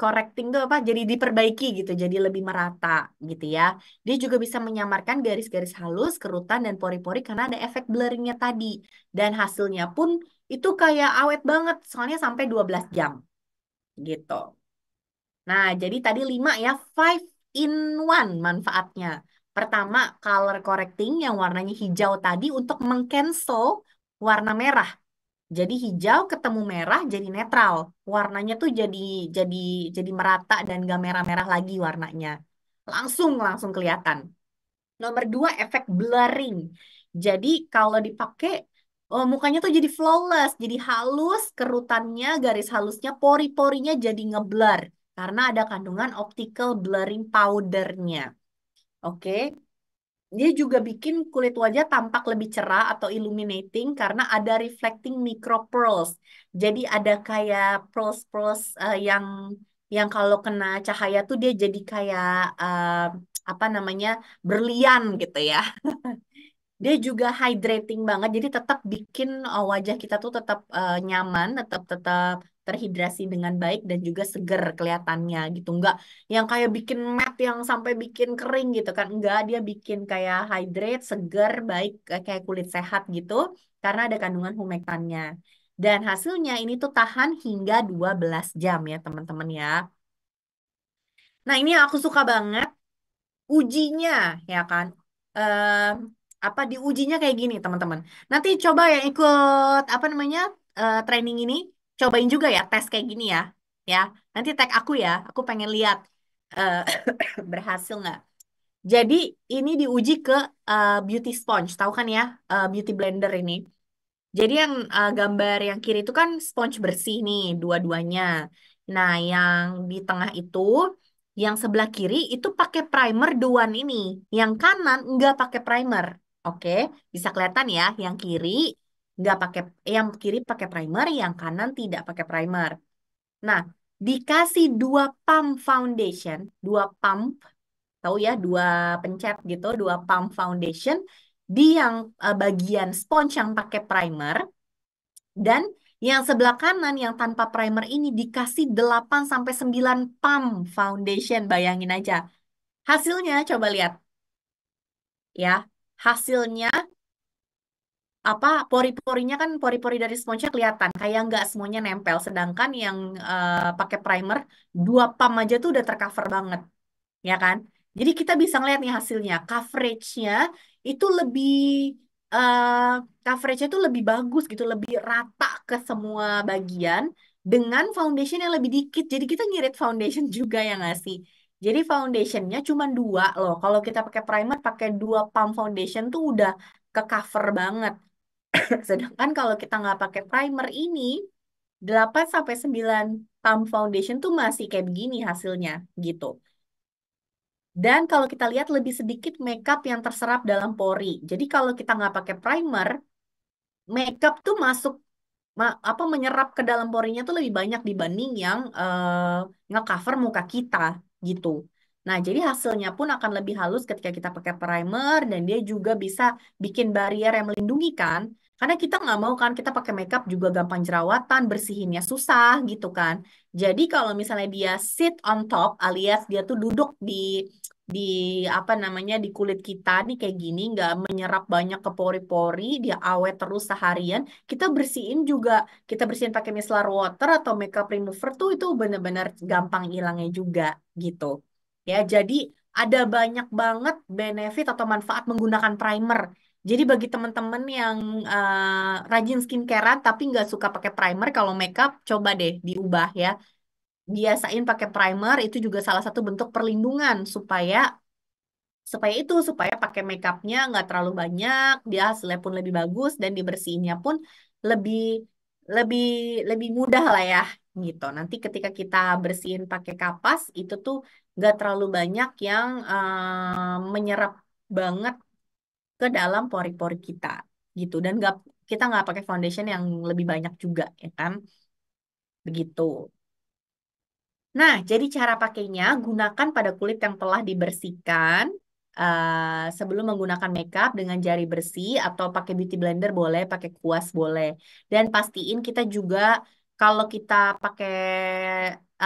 correcting tuh apa? Jadi diperbaiki gitu, jadi lebih merata gitu ya. Dia juga bisa menyamarkan garis-garis halus, kerutan dan pori-pori karena ada efek blurringnya tadi. Dan hasilnya pun itu kayak awet banget, soalnya sampai 12 jam gitu. Nah, jadi tadi lima ya, five in one manfaatnya. Pertama, color correcting yang warnanya hijau tadi untuk mengcancel warna merah jadi hijau ketemu merah jadi netral. Warnanya tuh jadi jadi jadi merata dan gak merah-merah lagi warnanya. Langsung langsung kelihatan. Nomor dua efek blurring. Jadi kalau dipakai oh, mukanya tuh jadi flawless, jadi halus, kerutannya, garis halusnya, pori-porinya jadi ngeblur karena ada kandungan optical blurring powdernya. Oke, okay? Dia juga bikin kulit wajah tampak lebih cerah atau illuminating karena ada reflecting micro pearls. Jadi ada kayak pearls-pearls uh, eh, yang yang kalau kena cahaya tuh dia jadi kayak uh, apa namanya berlian gitu ya. dia juga hydrating banget jadi tetap bikin uh, wajah kita tuh tetap uh, nyaman tetap tetap terhidrasi dengan baik dan juga seger kelihatannya gitu enggak yang kayak bikin matte yang sampai bikin kering gitu kan enggak dia bikin kayak hydrate seger baik eh, kayak kulit sehat gitu karena ada kandungan humektannya dan hasilnya ini tuh tahan hingga 12 jam ya teman-teman ya nah ini aku suka banget ujinya ya kan um, apa diujinya kayak gini teman-teman. Nanti coba yang ikut apa namanya uh, training ini cobain juga ya tes kayak gini ya, ya. Nanti tag aku ya, aku pengen lihat uh, berhasil nggak. Jadi ini diuji ke uh, beauty sponge, tahu kan ya uh, beauty blender ini. Jadi yang uh, gambar yang kiri itu kan sponge bersih nih dua-duanya. Nah yang di tengah itu yang sebelah kiri itu pakai primer Duan ini, yang kanan nggak pakai primer. Oke, bisa kelihatan ya yang kiri nggak pakai yang kiri pakai primer, yang kanan tidak pakai primer. Nah, dikasih dua pump foundation, dua pump, tahu ya, dua pencet gitu, dua pump foundation di yang uh, bagian sponge yang pakai primer dan yang sebelah kanan yang tanpa primer ini dikasih 8 sampai 9 pump foundation, bayangin aja. Hasilnya coba lihat. Ya, hasilnya apa pori-porinya kan pori-pori dari sponsnya kelihatan kayak nggak semuanya nempel sedangkan yang uh, pakai primer dua pam aja tuh udah tercover banget ya kan jadi kita bisa ngeliat nih hasilnya coveragenya itu lebih uh, coveragenya tuh lebih bagus gitu lebih rata ke semua bagian dengan foundation yang lebih dikit jadi kita ngirit foundation juga ya ngasih jadi foundationnya cuma dua loh. Kalau kita pakai primer, pakai dua pump foundation tuh udah ke cover banget. Sedangkan kalau kita nggak pakai primer ini, 8 sampai sembilan pump foundation tuh masih kayak begini hasilnya gitu. Dan kalau kita lihat lebih sedikit makeup yang terserap dalam pori. Jadi kalau kita nggak pakai primer, makeup tuh masuk apa menyerap ke dalam porinya tuh lebih banyak dibanding yang uh, eh, cover muka kita gitu. Nah, jadi hasilnya pun akan lebih halus ketika kita pakai primer dan dia juga bisa bikin barrier yang melindungi kan. Karena kita nggak mau kan kita pakai makeup juga gampang jerawatan, bersihinnya susah gitu kan. Jadi kalau misalnya dia sit on top alias dia tuh duduk di di apa namanya di kulit kita nih kayak gini nggak menyerap banyak ke pori-pori dia awet terus seharian kita bersihin juga kita bersihin pakai micellar water atau makeup remover tuh itu benar-benar gampang hilangnya juga gitu ya jadi ada banyak banget benefit atau manfaat menggunakan primer jadi bagi teman-teman yang uh, rajin skincare tapi nggak suka pakai primer kalau makeup coba deh diubah ya biasain pakai primer itu juga salah satu bentuk perlindungan supaya supaya itu supaya pakai makeupnya nggak terlalu banyak dia hasilnya pun lebih bagus dan dibersihinnya pun lebih lebih lebih mudah lah ya gitu nanti ketika kita bersihin pakai kapas itu tuh nggak terlalu banyak yang uh, menyerap banget ke dalam pori-pori kita gitu dan nggak kita nggak pakai foundation yang lebih banyak juga ya kan begitu Nah, jadi cara pakainya gunakan pada kulit yang telah dibersihkan uh, sebelum menggunakan makeup dengan jari bersih atau pakai beauty blender boleh, pakai kuas boleh. Dan pastiin kita juga kalau kita pakai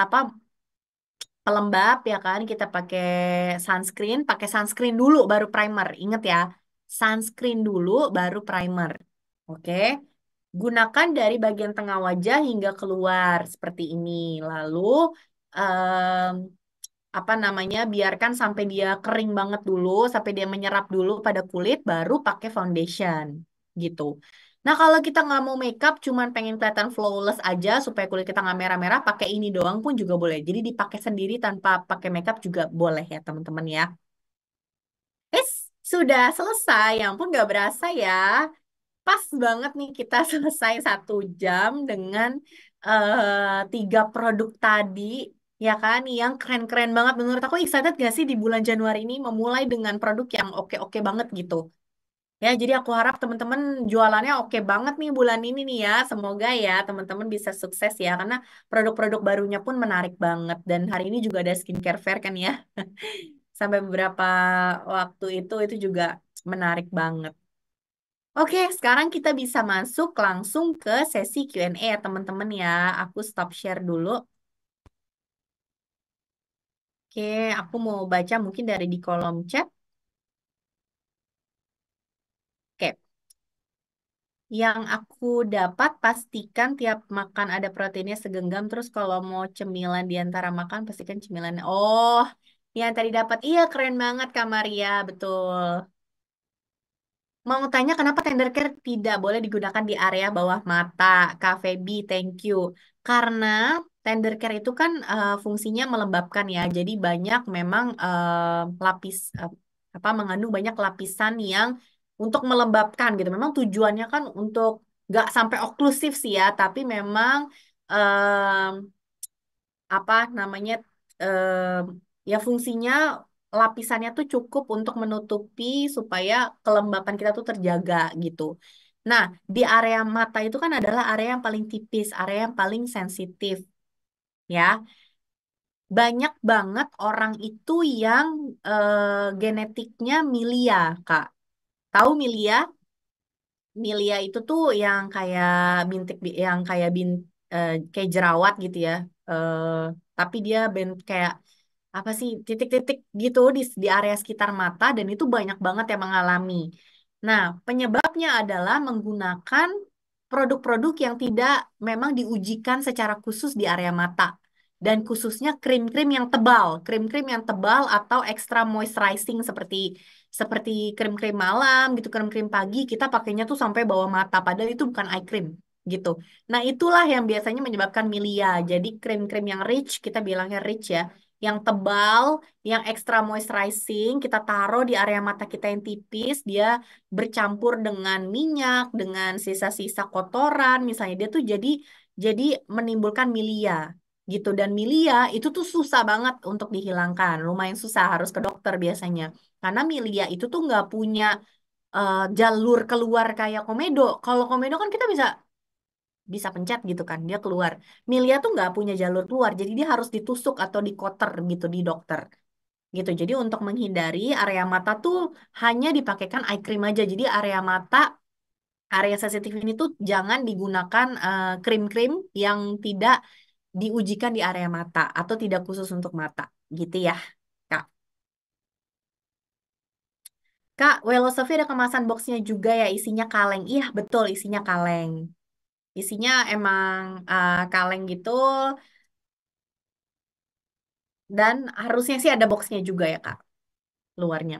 apa pelembab ya kan, kita pakai sunscreen, pakai sunscreen dulu baru primer. Ingat ya, sunscreen dulu baru primer. Oke. Okay? Gunakan dari bagian tengah wajah hingga keluar seperti ini. Lalu um, apa namanya biarkan sampai dia kering banget dulu sampai dia menyerap dulu pada kulit baru pakai foundation gitu. Nah kalau kita nggak mau makeup cuman pengen kelihatan flawless aja supaya kulit kita nggak merah-merah pakai ini doang pun juga boleh. Jadi dipakai sendiri tanpa pakai makeup juga boleh ya teman-teman ya. Es sudah selesai. Yang pun nggak berasa ya. Pas banget nih kita selesai satu jam dengan uh, tiga produk tadi Ya kan, yang keren-keren banget. Menurut aku excited gak sih di bulan Januari ini memulai dengan produk yang oke-oke banget gitu. Ya, jadi aku harap teman-teman jualannya oke banget nih bulan ini nih ya. Semoga ya teman-teman bisa sukses ya, karena produk-produk barunya pun menarik banget. Dan hari ini juga ada skincare fair kan ya. Sampai beberapa waktu itu, itu juga menarik banget. Oke, sekarang kita bisa masuk langsung ke sesi Q&A ya teman-teman ya. Aku stop share dulu. Oke, aku mau baca mungkin dari di kolom chat. Oke, yang aku dapat pastikan tiap makan ada proteinnya segenggam. Terus kalau mau cemilan di antara makan pastikan cemilan. Oh, yang tadi dapat. Iya, keren banget Kak Maria, betul. Mau tanya kenapa tender care tidak boleh digunakan di area bawah mata, Kak Feby, thank you. Karena tender care itu kan uh, fungsinya melembabkan ya. Jadi banyak memang uh, lapis uh, apa mengandung banyak lapisan yang untuk melembabkan gitu. Memang tujuannya kan untuk nggak sampai oklusif sih ya, tapi memang uh, apa namanya uh, ya fungsinya lapisannya tuh cukup untuk menutupi supaya kelembapan kita tuh terjaga gitu. Nah, di area mata itu kan adalah area yang paling tipis, area yang paling sensitif ya banyak banget orang itu yang eh, genetiknya milia kak tahu milia milia itu tuh yang kayak bintik yang kayak bin eh, kayak jerawat gitu ya eh, tapi dia ben kayak apa sih titik-titik gitu di di area sekitar mata dan itu banyak banget yang mengalami. Nah, penyebabnya adalah menggunakan produk-produk yang tidak memang diujikan secara khusus di area mata dan khususnya krim-krim yang tebal, krim-krim yang tebal atau extra moisturizing seperti seperti krim-krim malam gitu, krim-krim pagi kita pakainya tuh sampai bawa mata padahal itu bukan eye cream gitu. Nah, itulah yang biasanya menyebabkan milia. Jadi krim-krim yang rich kita bilangnya rich ya yang tebal, yang extra moisturizing, kita taruh di area mata kita yang tipis, dia bercampur dengan minyak, dengan sisa-sisa kotoran, misalnya dia tuh jadi jadi menimbulkan milia gitu dan milia itu tuh susah banget untuk dihilangkan, lumayan susah harus ke dokter biasanya. Karena milia itu tuh nggak punya uh, jalur keluar kayak komedo. Kalau komedo kan kita bisa bisa pencet gitu kan dia keluar milia tuh nggak punya jalur keluar jadi dia harus ditusuk atau dikoter gitu di dokter gitu jadi untuk menghindari area mata tuh hanya dipakaikan eye cream aja jadi area mata area sensitif ini tuh jangan digunakan eh, krim-krim uh, yang tidak diujikan di area mata atau tidak khusus untuk mata gitu ya Kak, kak Welosophy ada kemasan boxnya juga ya, isinya kaleng. Iya, betul, isinya kaleng. Isinya emang uh, kaleng gitu dan harusnya sih ada boxnya juga ya Kak, luarnya.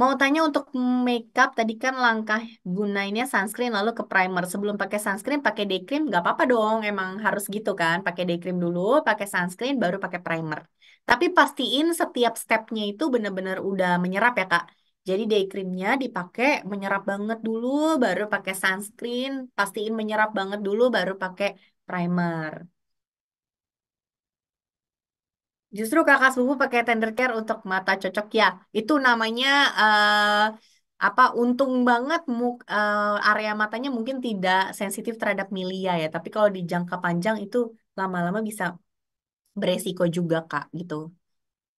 Mau tanya untuk makeup tadi kan langkah gunainnya sunscreen lalu ke primer. Sebelum pakai sunscreen pakai day cream nggak apa-apa dong. Emang harus gitu kan, pakai day cream dulu, pakai sunscreen baru pakai primer. Tapi pastiin setiap stepnya itu benar-benar udah menyerap ya Kak. Jadi day creamnya dipakai menyerap banget dulu, baru pakai sunscreen. Pastiin menyerap banget dulu, baru pakai primer. Justru kakak suhu pakai tender care untuk mata cocok ya. Itu namanya uh, apa? Untung banget muk, eh, area matanya mungkin tidak sensitif terhadap milia ya. Tapi kalau di jangka panjang itu lama-lama bisa beresiko juga kak gitu.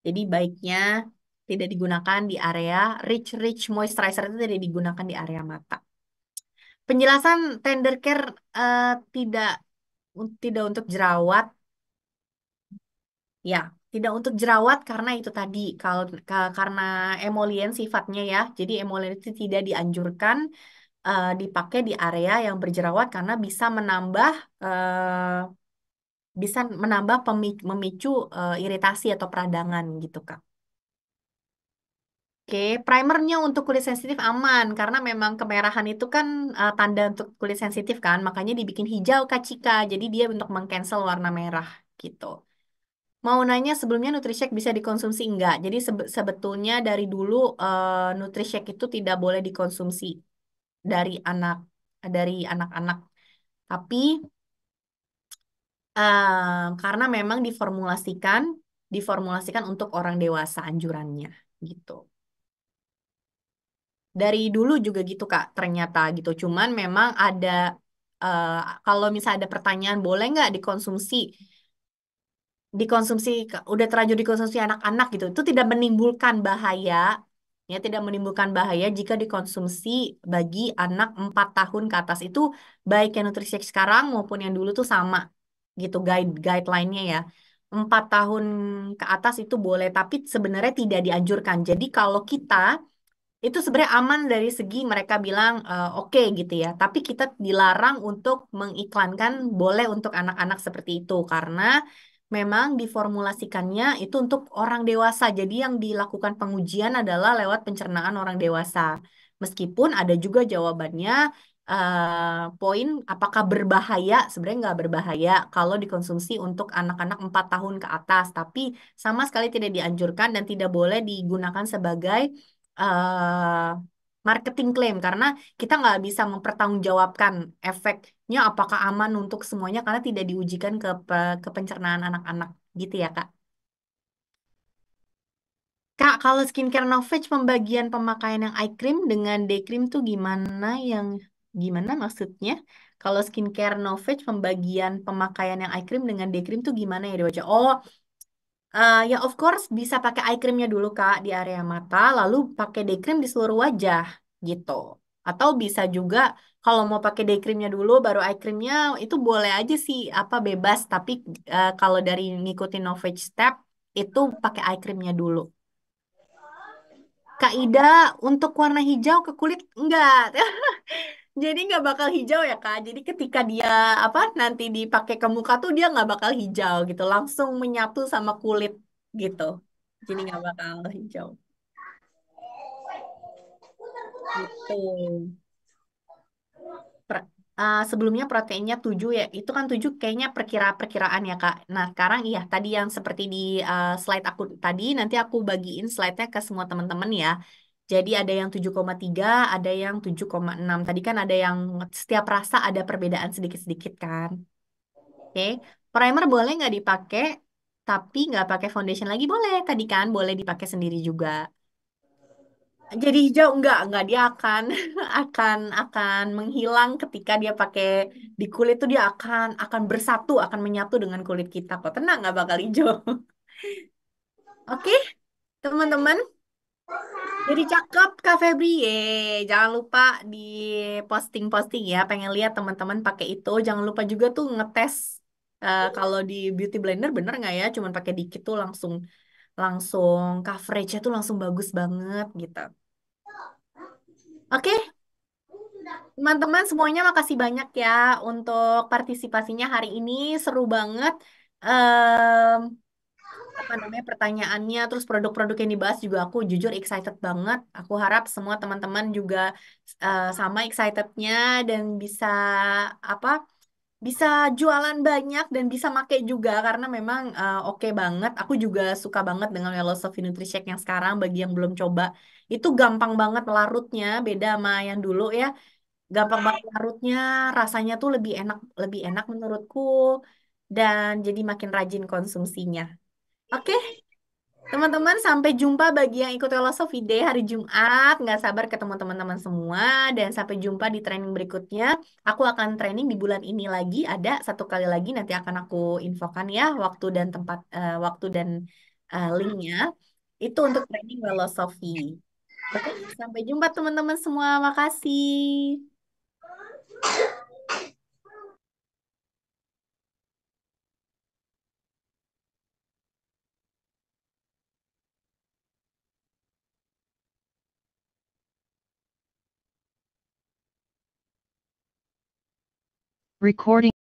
Jadi baiknya tidak digunakan di area rich rich moisturizer itu tidak digunakan di area mata. Penjelasan tender care uh, tidak tidak untuk jerawat. Ya, tidak untuk jerawat karena itu tadi kalau karena emolien sifatnya ya. Jadi emolien itu tidak dianjurkan uh, dipakai di area yang berjerawat karena bisa menambah uh, bisa menambah memicu uh, iritasi atau peradangan gitu Kak. Oke, primernya untuk kulit sensitif aman karena memang kemerahan itu kan uh, tanda untuk kulit sensitif kan, makanya dibikin hijau kacika Jadi dia untuk mengcancel warna merah gitu. Mau nanya sebelumnya NutriShake bisa dikonsumsi enggak? Jadi sebe- sebetulnya dari dulu eh, NutriShake itu tidak boleh dikonsumsi dari anak dari anak-anak. Tapi eh, karena memang diformulasikan diformulasikan untuk orang dewasa anjurannya gitu dari dulu juga gitu Kak ternyata gitu. Cuman memang ada uh, kalau misalnya ada pertanyaan boleh nggak dikonsumsi dikonsumsi udah terlanjur dikonsumsi anak-anak gitu itu tidak menimbulkan bahaya ya tidak menimbulkan bahaya jika dikonsumsi bagi anak 4 tahun ke atas itu baik yang nutrisi sekarang maupun yang dulu tuh sama gitu guide guideline-nya ya Empat tahun ke atas itu boleh tapi sebenarnya tidak dianjurkan jadi kalau kita itu sebenarnya aman dari segi mereka bilang uh, oke okay, gitu ya. Tapi kita dilarang untuk mengiklankan boleh untuk anak-anak seperti itu karena memang diformulasikannya itu untuk orang dewasa. Jadi yang dilakukan pengujian adalah lewat pencernaan orang dewasa. Meskipun ada juga jawabannya uh, poin apakah berbahaya sebenarnya nggak berbahaya kalau dikonsumsi untuk anak-anak 4 tahun ke atas tapi sama sekali tidak dianjurkan dan tidak boleh digunakan sebagai uh, marketing claim karena kita nggak bisa mempertanggungjawabkan efeknya apakah aman untuk semuanya karena tidak diujikan ke ke pencernaan anak-anak gitu ya kak. Kak, kalau skincare Novage pembagian pemakaian yang eye cream dengan day cream tuh gimana yang gimana maksudnya? Kalau skincare Novage pembagian pemakaian yang eye cream dengan day cream tuh gimana ya Dewa? Oh, Uh, ya of course bisa pakai eye creamnya dulu Kak di area mata, lalu pakai day cream di seluruh wajah gitu. Atau bisa juga kalau mau pakai day creamnya dulu baru eye creamnya itu boleh aja sih apa bebas. Tapi uh, kalau dari ngikutin Novage Step itu pakai eye creamnya dulu. Kak Ida, untuk warna hijau ke kulit enggak. Jadi nggak bakal hijau ya Kak. Jadi ketika dia apa nanti dipakai ke muka tuh dia nggak bakal hijau gitu, langsung menyatu sama kulit gitu. Jadi nggak bakal hijau. Gitu. uh, sebelumnya proteinnya 7 ya. Itu kan 7 kayaknya perkira-perkiraan ya Kak. Nah, sekarang iya tadi yang seperti di uh, slide aku tadi nanti aku bagiin slide-nya ke semua teman-teman ya. Jadi ada yang 7,3, ada yang 7,6. Tadi kan ada yang setiap rasa ada perbedaan sedikit-sedikit kan. Oke, okay. primer boleh nggak dipakai, tapi nggak pakai foundation lagi boleh. Tadi kan boleh dipakai sendiri juga. Jadi hijau nggak nggak dia akan akan akan menghilang ketika dia pakai di kulit tuh dia akan akan bersatu, akan menyatu dengan kulit kita kok. Tenang nggak bakal hijau. Oke, okay, teman-teman. Jadi cakep Kak Febri, ye. Jangan lupa di posting-posting ya. Pengen lihat teman-teman pakai itu. Jangan lupa juga tuh ngetes uh, kalau di beauty blender bener nggak ya? Cuman pakai dikit tuh langsung langsung coverage-nya tuh langsung bagus banget gitu. Oke, teman-teman semuanya makasih banyak ya untuk partisipasinya hari ini seru banget. Um, apa namanya pertanyaannya terus produk-produk yang dibahas juga aku jujur excited banget aku harap semua teman-teman juga uh, sama excitednya dan bisa apa bisa jualan banyak dan bisa make juga karena memang uh, oke okay banget aku juga suka banget dengan Yellow Soft Nutrition yang sekarang bagi yang belum coba itu gampang banget larutnya beda sama yang dulu ya gampang banget larutnya rasanya tuh lebih enak lebih enak menurutku dan jadi makin rajin konsumsinya Oke, teman-teman sampai jumpa bagi yang ikut Filosofi Day hari Jumat. Nggak sabar ketemu teman-teman semua. Dan sampai jumpa di training berikutnya. Aku akan training di bulan ini lagi. Ada satu kali lagi nanti akan aku infokan ya waktu dan tempat, uh, waktu dan uh, linknya. Itu untuk training Filosofi. Oke, sampai jumpa teman-teman semua. Makasih. Recording